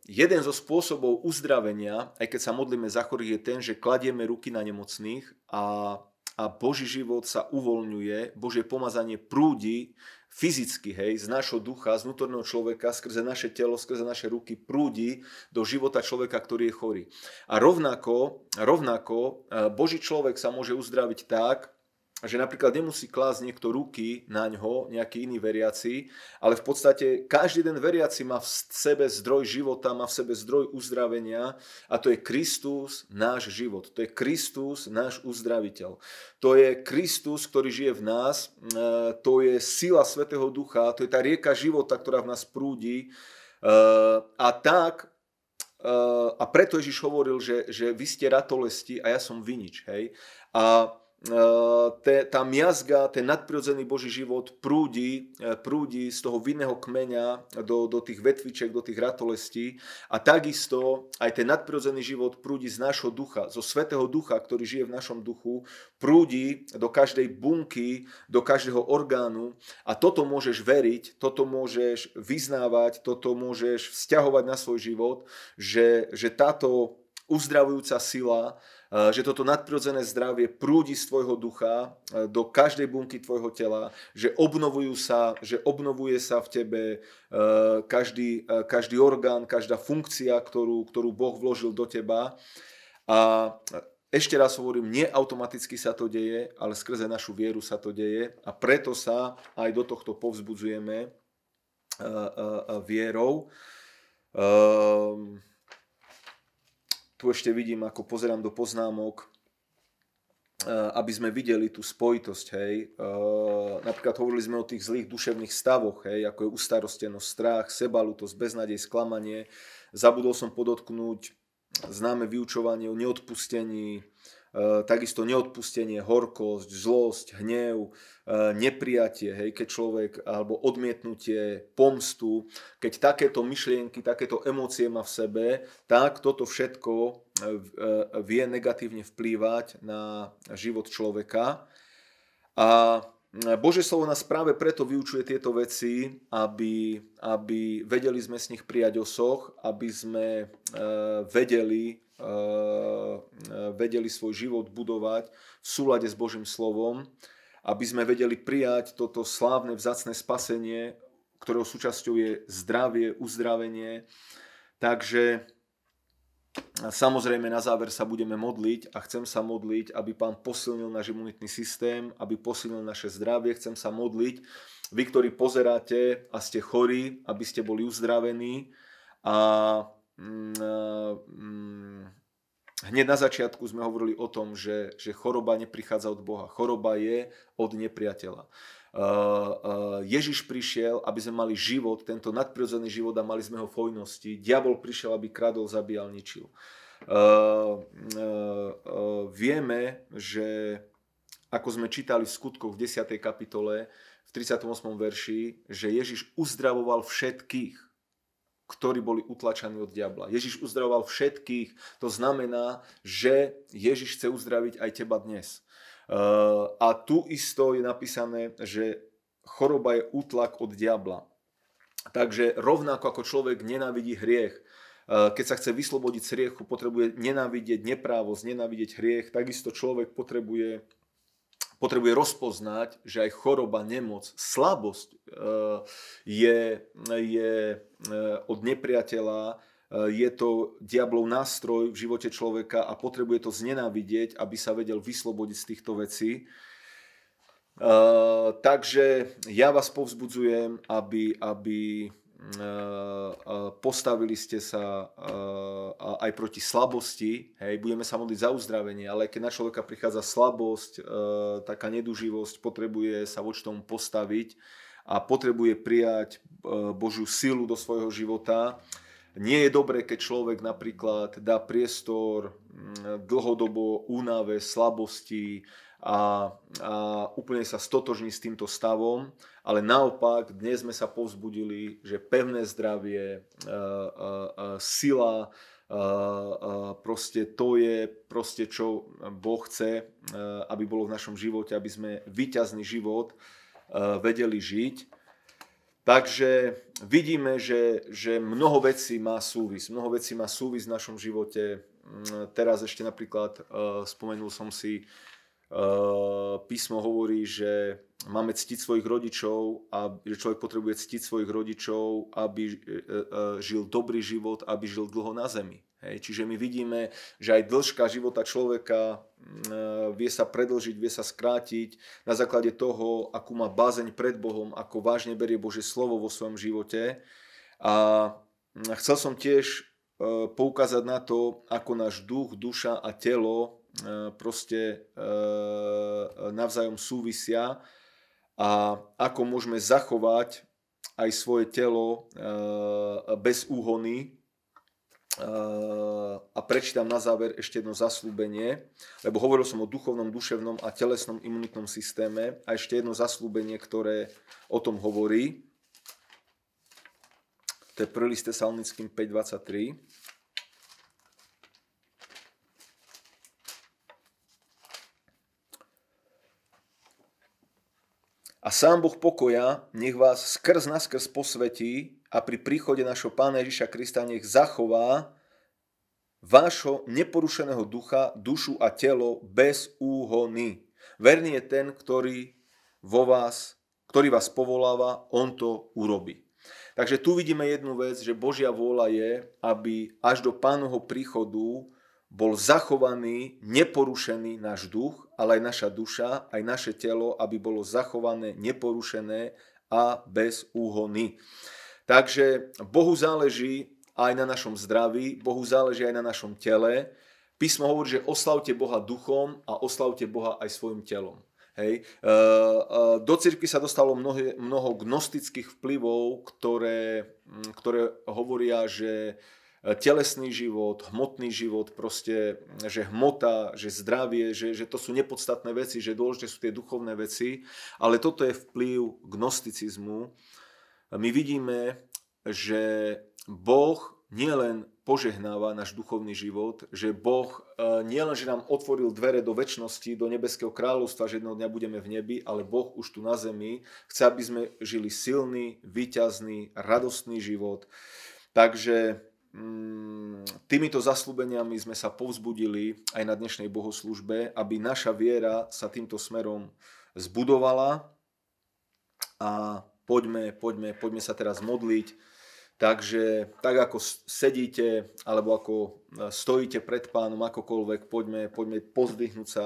jeden zo spôsobov uzdravenia, aj keď sa modlíme za chorých, je ten, že kladieme ruky na nemocných a a Boží život sa uvoľňuje, Božie pomazanie prúdi fyzicky, hej, z našho ducha, z vnútorného človeka, skrze naše telo, skrze naše ruky prúdi do života človeka, ktorý je chorý. A rovnako, rovnako e, Boží človek sa môže uzdraviť tak, že napríklad nemusí klásť niekto ruky na ňo, nejaký iný veriaci, ale v podstate každý den veriaci má v sebe zdroj života, má v sebe zdroj uzdravenia a to je Kristus, náš život. To je Kristus, náš uzdraviteľ. To je Kristus, ktorý žije v nás, e, to je sila Svetého Ducha, to je tá rieka života, ktorá v nás prúdi e, a tak e, a preto Ježiš hovoril, že, že vy ste ratolesti a ja som vinič. Hej? A te, tá miazga, ten nadprirodzený Boží život prúdi, e, prúdi z toho vinného kmeňa do, do tých vetviček, do tých ratolestí a takisto aj ten nadprirodzený život prúdi z nášho ducha, zo svetého ducha, ktorý žije v našom duchu, prúdi do každej bunky, do každého orgánu a toto môžeš veriť, toto môžeš vyznávať, toto môžeš vzťahovať na svoj život, že, že táto uzdravujúca sila Eh, že toto nadprirodzené zdravie prúdi z tvojho ducha eh, do každej bunky tvojho tela, že obnovujú sa, že obnovuje sa v tebe eh, každý, každý orgán, každá funkcia, ktorú, ktorú Boh vložil do teba. A ešte raz hovorím, nie automaticky sa to deje, ale skrze našu vieru sa to deje a preto sa aj do tohto povzbudzujeme vierou. Ehm, tu ešte vidím, ako pozerám do poznámok, eh, aby sme videli tú spojitosť, hej. Eh, napríklad hovorili sme o tých zlých duševných stavoch, hej, ako je ustarostenosť, strach, sebalutosť, beznadej, sklamanie. Zabudol som podotknúť známe vyučovanie o neodpustení, E, takisto neodpustenie, horkosť, zlosť, hnev, e, nepriatie hej, keď človek, alebo odmietnutie, pomstu, keď takéto myšlienky, takéto emócie má v sebe, tak toto všetko e, vie negatívne vplývať na život človeka. A Bože slovo nás práve preto vyučuje tieto veci, aby, aby vedeli sme z nich prijať osoch, aby sme e, vedeli Eh, vedeli svoj život budovať v súlade s Božím slovom, aby sme vedeli prijať toto slávne, vzácne spasenie, ktorého súčasťou je zdravie, uzdravenie. Takže samozrejme na záver sa budeme modliť a chcem sa modliť, aby pán posilnil náš imunitný systém, aby posilnil naše zdravie. Chcem sa modliť, vy, ktorí pozeráte a ste chorí, aby ste boli uzdravení a Mm, eh, mm, hneď na začiatku sme hovorili o tom, že, že choroba neprichádza od Boha. Choroba je od nepriateľa. Eh, eh, Ježiš prišiel, aby sme mali život, tento nadprirodzený život a mali sme ho v hojnosti. Diabol prišiel, aby kradol, zabíjal, ničil. Vieme, že ako sme čítali v skutkoch v 10. kapitole, v 38. verši, že Ježiš uzdravoval všetkých ktorí boli utlačaní od diabla. Ježiš uzdravoval všetkých, to znamená, že Ježiš chce uzdraviť aj teba dnes. Uh, a tu isto je napísané, že choroba je útlak od diabla. Takže rovnako ako človek nenávidí hriech, uh, keď sa chce vyslobodiť z hriechu, potrebuje nenávidieť neprávosť, nenávidieť hriech, takisto človek potrebuje potrebuje rozpoznať, že aj choroba, nemoc, slabosť e, je, je e, od nepriateľa, e, je to diablov nástroj v živote človeka a potrebuje to znenávidieť, aby sa vedel vyslobodiť z týchto vecí. takže ja vás povzbudzujem, aby, aby Eh, eh, postavili ste sa eh, aj proti slabosti, hej, budeme sa modliť za uzdravenie, ale keď na človeka prichádza slabosť, taká neduživosť, potrebuje sa voči tomu postaviť a potrebuje prijať Božiu silu do svojho života. Nie je dobré, keď človek napríklad dá priestor mm, dlhodobo únave, slabosti, a, a úplne sa stotožní s týmto stavom, ale naopak dnes sme sa povzbudili, že pevné zdravie, e, e, e sila, Uh, uh, proste to je proste, čo Boh chce, uh, aby bolo v našom živote, aby sme vyťazný život vedeli žiť. Takže vidíme, že, že mnoho vecí má súvis. Mnoho vecí má súvis v našom živote. Mm, teraz ešte napríklad spomenul som si Eh, písmo hovorí, že máme ctiť svojich rodičov a že človek potrebuje ctiť svojich rodičov, aby eh, eh, žil dobrý život, aby žil dlho na zemi. Hej, čiže my vidíme, že aj dĺžka života človeka mm, vie sa predlžiť, vie sa skrátiť na základe toho, akú má bázeň pred Bohom, ako vážne berie Bože slovo vo svojom živote. A mm, chcel som tiež poukázať na to, ako náš duch, duša a telo E, proste e, navzájom súvisia a ako môžeme zachovať aj svoje telo e, bez úhony. A prečítam na záver ešte jedno zaslúbenie, lebo hovoril som o duchovnom, duševnom a telesnom imunitnom systéme a ešte jedno zaslúbenie, ktoré o tom hovorí. To je 1. Tesalonickým 5.23. A sám Boh pokoja nech vás skrz naskrz posvetí a pri príchode našho Pána Ježiša Krista nech zachová vášho neporušeného ducha, dušu a telo bez úhony. Verný je ten, ktorý vo vás, ktorý vás povoláva, on to urobí. Takže tu vidíme jednu vec, že Božia vôľa je, aby až do pánoho príchodu bol zachovaný, neporušený náš duch ale aj naša duša, aj naše telo, aby bolo zachované, neporušené a bez úhony. Takže Bohu záleží aj na našom zdraví, Bohu záleží aj na našom tele. Písmo hovorí, že oslavte Boha duchom a oslavte Boha aj svojim telom. Hej. E, e, do cirkvi sa dostalo mnoho, mnoho gnostických vplyvov, ktoré, ktoré hovoria, že E, telesný život, hmotný život, proste, že hmota, že zdravie, že, že to sú nepodstatné veci, že dôležité sú tie duchovné veci, ale toto je vplyv gnosticizmu. My vidíme, že Boh nielen požehnáva náš duchovný život, že Boh e, nielen, že nám otvoril dvere do väčšnosti, do nebeského kráľovstva, že jedného dňa budeme v nebi, ale Boh už tu na zemi chce, aby sme žili silný, výťazný, radostný život. Takže Mm, týmito zaslúbeniami sme sa povzbudili aj na dnešnej bohoslužbe, aby naša viera sa týmto smerom zbudovala a poďme, poďme, poďme sa teraz modliť. Takže tak ako sedíte alebo ako e, stojíte pred pánom akokoľvek, poďme, poďme pozdvihnúť sa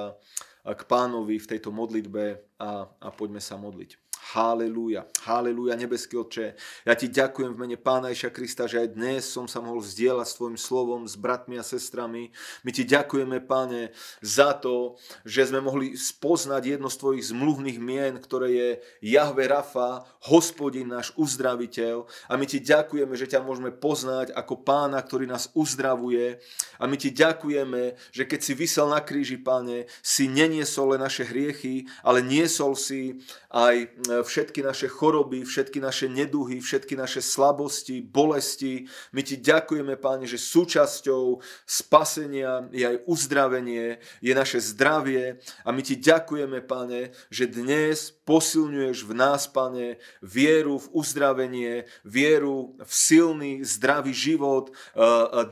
e, k pánovi v tejto modlitbe a, a poďme sa modliť. Halelúja, halelúja, nebeský Otče. Ja ti ďakujem v mene Pána Iša Krista, že aj dnes som sa mohol vzdielať s tvojim slovom, s bratmi a sestrami. My ti ďakujeme, Pane, za to, že sme mohli spoznať jedno z tvojich zmluvných mien, ktoré je Jahve Rafa, hospodin náš uzdraviteľ. A my ti ďakujeme, že ťa môžeme poznať ako Pána, ktorý nás uzdravuje. A my ti ďakujeme, že keď si vysel na kríži, Pane, si neniesol len naše hriechy, ale niesol si aj e, všetky naše choroby, všetky naše neduhy, všetky naše slabosti, bolesti. My ti ďakujeme, Páne, že súčasťou spasenia je aj uzdravenie, je naše zdravie a my ti ďakujeme, Pane, že dnes posilňuješ v nás, Pane, vieru v uzdravenie, vieru v silný, zdravý život, e, e,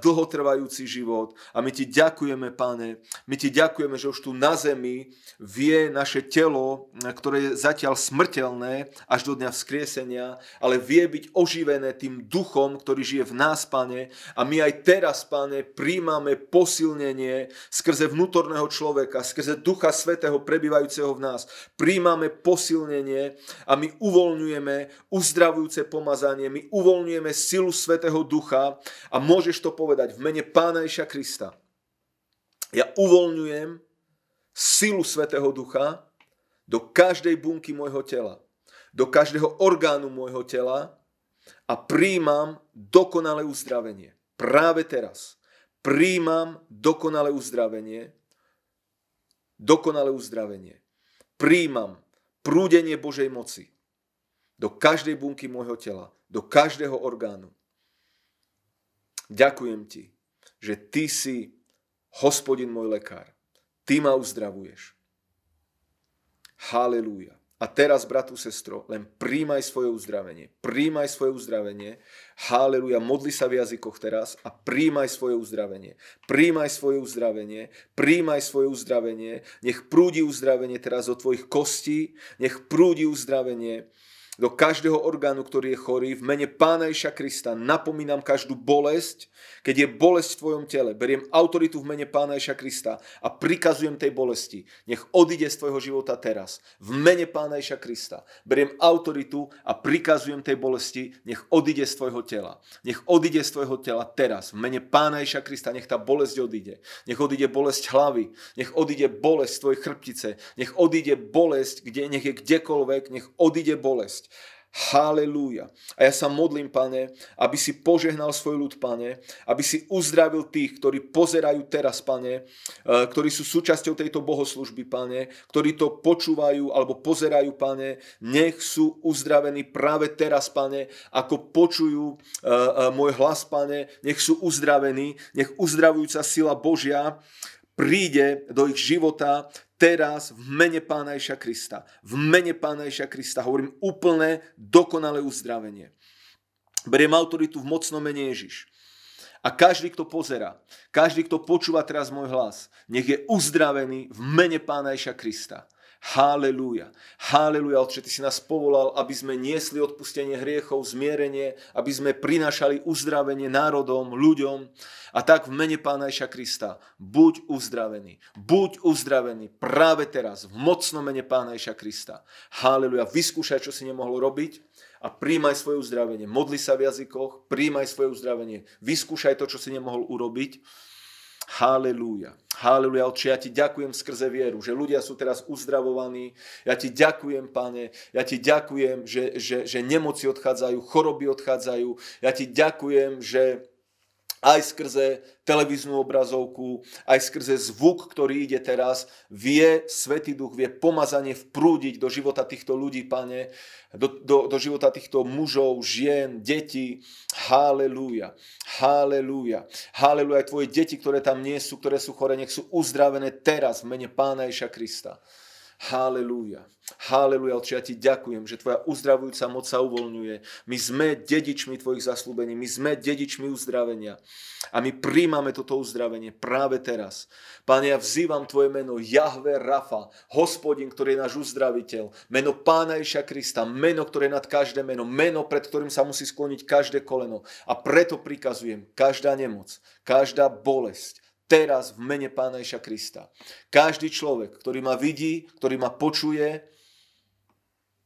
dlhotrvajúci život a my ti ďakujeme, Pane, my ti ďakujeme, že už tu na zemi vie naše telo, e, ktoré je zatiaľ smrteľné, smrteľné až do dňa vzkriesenia, ale vie byť oživené tým duchom, ktorý žije v nás, Pane. A my aj teraz, Pane, príjmame posilnenie skrze vnútorného človeka, skrze Ducha Svetého prebývajúceho v nás. Príjmame posilnenie a my uvoľňujeme uzdravujúce pomazanie, my uvoľňujeme silu Svetého Ducha a môžeš to povedať v mene Pána Iša Krista. Ja uvoľňujem silu Svetého Ducha, do každej bunky môjho tela, do každého orgánu môjho tela a príjmam dokonalé uzdravenie. Práve teraz. Príjmam dokonalé uzdravenie. Dokonalé uzdravenie. Príjmam prúdenie Božej moci do každej bunky môjho tela, do každého orgánu. Ďakujem ti, že ty si hospodin môj lekár. Ty ma uzdravuješ. Halelúja. A teraz, bratu, sestro, len príjmaj svoje uzdravenie. Príjmaj svoje uzdravenie. Haleluja, modli sa v jazykoch teraz a príjmaj svoje uzdravenie. Príjmaj svoje uzdravenie. Príjmaj svoje uzdravenie. Nech prúdi uzdravenie teraz od tvojich kostí. Nech prúdi uzdravenie do každého orgánu, ktorý je chorý. V mene Pána Iša Krista napomínam každú bolesť, keď je bolesť v tvojom tele. Beriem autoritu v mene Pána Iša Krista a prikazujem tej bolesti. Nech odíde z tvojho života teraz. V mene Pána Iša Krista beriem autoritu a prikazujem tej bolesti. Nech odíde z tvojho tela. Nech odíde z tvojho tela teraz. V mene Pána Iša Krista nech tá bolesť odíde. Nech odíde bolesť hlavy. Nech odíde bolesť tvojej chrbtice. Nech odíde bolesť, kde, nech je kdekoľvek. Nech odíde bolesť. Halelúja. A ja sa modlím, pane, aby si požehnal svoj ľud, pane, aby si uzdravil tých, ktorí pozerajú teraz, pane, eh, ktorí sú súčasťou tejto bohoslužby, pane, ktorí to počúvajú alebo pozerajú, pane, nech sú uzdravení práve teraz, pane, ako počujú eh, eh, môj hlas, pane, nech sú uzdravení, nech uzdravujúca sila Božia príde do ich života teraz v mene Pána Iša Krista. V mene Pána Iša Krista hovorím úplné, dokonalé uzdravenie. Beriem autoritu v mocnom mene Ježiš. A každý, kto pozera, každý, kto počúva teraz môj hlas, nech je uzdravený v mene Pána Iša Krista. Haleluja. Haleluja. Otče, Ty si nás povolal, aby sme niesli odpustenie hriechov, zmierenie, aby sme prinašali uzdravenie národom, ľuďom. A tak v mene Pána Iša Krista, buď uzdravený, buď uzdravený práve teraz, v mocnom mene Pána Iša Krista. Haleluja. vyskúšaj, čo si nemohol robiť a príjmaj svoje uzdravenie. Modli sa v jazykoch, príjmaj svoje uzdravenie. Vyskúšaj to, čo si nemohol urobiť Halelúja. Halelúja, Otče, ja ti ďakujem skrze vieru, že ľudia sú teraz uzdravovaní. Ja ti ďakujem, Pane, ja ti ďakujem, že, že, že nemoci odchádzajú, choroby odchádzajú. Ja ti ďakujem, že, aj skrze televíznu obrazovku, aj skrze zvuk, ktorý ide teraz, vie Svetý Duch, vie pomazanie vprúdiť do života týchto ľudí, pane, do, do, do života týchto mužov, žien, detí. Halelúja, halelúja, halelúja. Aj tvoje deti, ktoré tam nie sú, ktoré sú chore, nech sú uzdravené teraz v mene Pána Ježa Krista. Halelúja. Halelúja, Otče, ja ti ďakujem, že tvoja uzdravujúca moc sa uvoľňuje. My sme dedičmi tvojich zaslúbení, my sme dedičmi uzdravenia. A my príjmame toto uzdravenie práve teraz. Pane, ja vzývam tvoje meno Jahve Rafa, hospodin, ktorý je náš uzdraviteľ, meno Pána Ježia Krista, meno, ktoré je nad každé meno, meno, pred ktorým sa musí skloniť každé koleno. A preto prikazujem, každá nemoc, každá bolesť, teraz v mene Pána Ježa Krista. Každý človek, ktorý ma vidí, ktorý ma počuje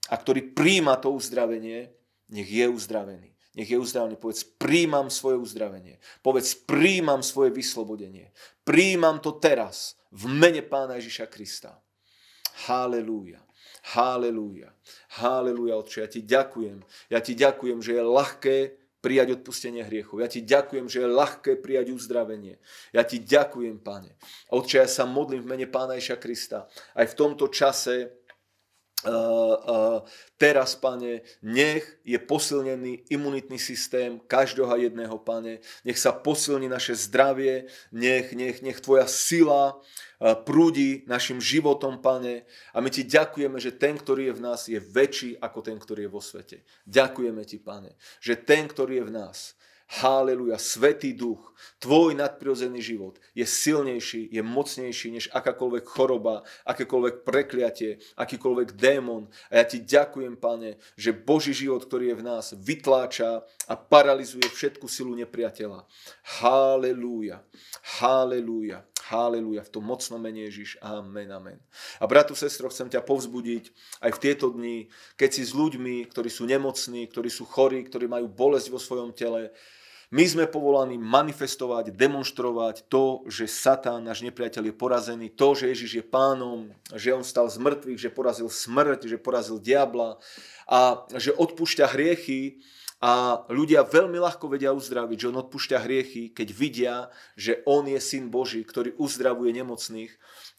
a ktorý príjma to uzdravenie, nech je uzdravený. Nech je uzdravený. Povedz, príjmam svoje uzdravenie. Povedz, príjmam svoje vyslobodenie. Príjmam to teraz v mene Pána Ježiša Krista. Halelúja. Halelúja. Halelúja, Otče. Ja ti ďakujem. Ja ti ďakujem, že je ľahké prijať odpustenie hriechov. Ja ti ďakujem, že je ľahké prijať uzdravenie. Ja ti ďakujem, Pane. A Otče, ja sa modlím v mene Pána Iša Krista. Aj v tomto čase teraz, pane, nech je posilnený imunitný systém každého jedného, pane. Nech sa posilní naše zdravie, nech, nech, nech tvoja sila prúdi našim životom, pane. A my ti ďakujeme, že ten, ktorý je v nás, je väčší ako ten, ktorý je vo svete. Ďakujeme ti, pane, že ten, ktorý je v nás, Haleluja, Svetý duch, tvoj nadprirodzený život je silnejší, je mocnejší než akákoľvek choroba, akékoľvek prekliatie, akýkoľvek démon. A ja ti ďakujem, pane, že Boží život, ktorý je v nás, vytláča a paralizuje všetku silu nepriateľa. Haleluja, haleluja. Haleluja, v tom mocnom mene Ježiš. Amen, amen. A bratu, sestro, chcem ťa povzbudiť aj v tieto dni, keď si s ľuďmi, ktorí sú nemocní, ktorí sú chorí, ktorí majú bolesť vo svojom tele, my sme povolaní manifestovať, demonstrovať to, že Satan, náš nepriateľ, je porazený, to, že Ježiš je pánom, že on stal z mŕtvych, že porazil smrť, že porazil diabla a že odpúšťa hriechy, a ľudia veľmi ľahko vedia uzdraviť, že on odpúšťa hriechy, keď vidia, že on je syn Boží, ktorý uzdravuje nemocných.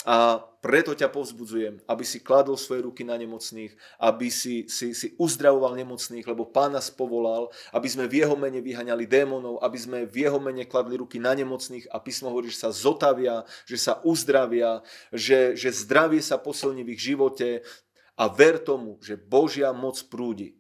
A preto ťa povzbudzujem, aby si kladol svoje ruky na nemocných, aby si, si, si uzdravoval nemocných, lebo Pán nás povolal, aby sme v jeho mene vyhaňali démonov, aby sme v jeho mene kladli ruky na nemocných a písmo hovorí, že sa zotavia, že sa uzdravia, že, že zdravie sa posilní v ich živote a ver tomu, že Božia moc prúdi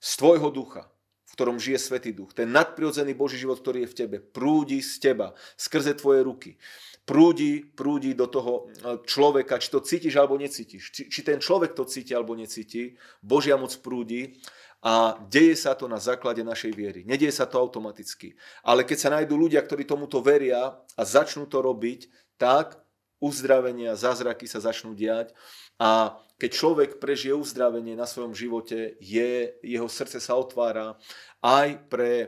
z tvojho ducha, v ktorom žije Svetý Duch. Ten nadprirodzený Boží život, ktorý je v tebe, prúdi z teba, skrze tvoje ruky. Prúdi, prúdi do toho e, človeka, či to cítiš alebo necítiš. Či, či ten človek to cíti alebo necíti. Božia moc prúdi a deje sa to na základe našej viery. Nedieje sa to automaticky. Ale keď sa nájdú ľudia, ktorí tomuto veria a začnú to robiť, tak uzdravenia, zázraky sa začnú diať a keď človek prežije uzdravenie na svojom živote, je, jeho srdce sa otvára aj pre e,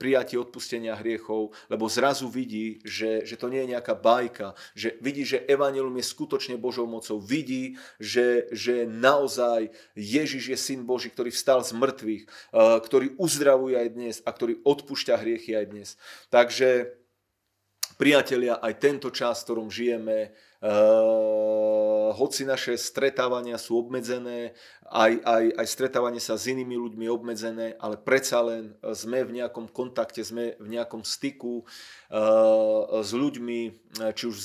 prijatie odpustenia hriechov, lebo zrazu vidí, že, že to nie je nejaká bajka, že vidí, že Evangelium je skutočne Božou mocou, vidí, že, že naozaj Ježiš je Syn Boží, ktorý vstal z mŕtvych, e, ktorý uzdravuje aj dnes a ktorý odpúšťa hriechy aj dnes. Takže Priatelia, aj tento čas, v ktorom žijeme, uh, hoci naše stretávania sú obmedzené, aj, aj, aj stretávanie sa s inými ľuďmi obmedzené, ale predsa len eh, sme v nejakom kontakte, sme v nejakom styku uh, s ľuďmi, či už v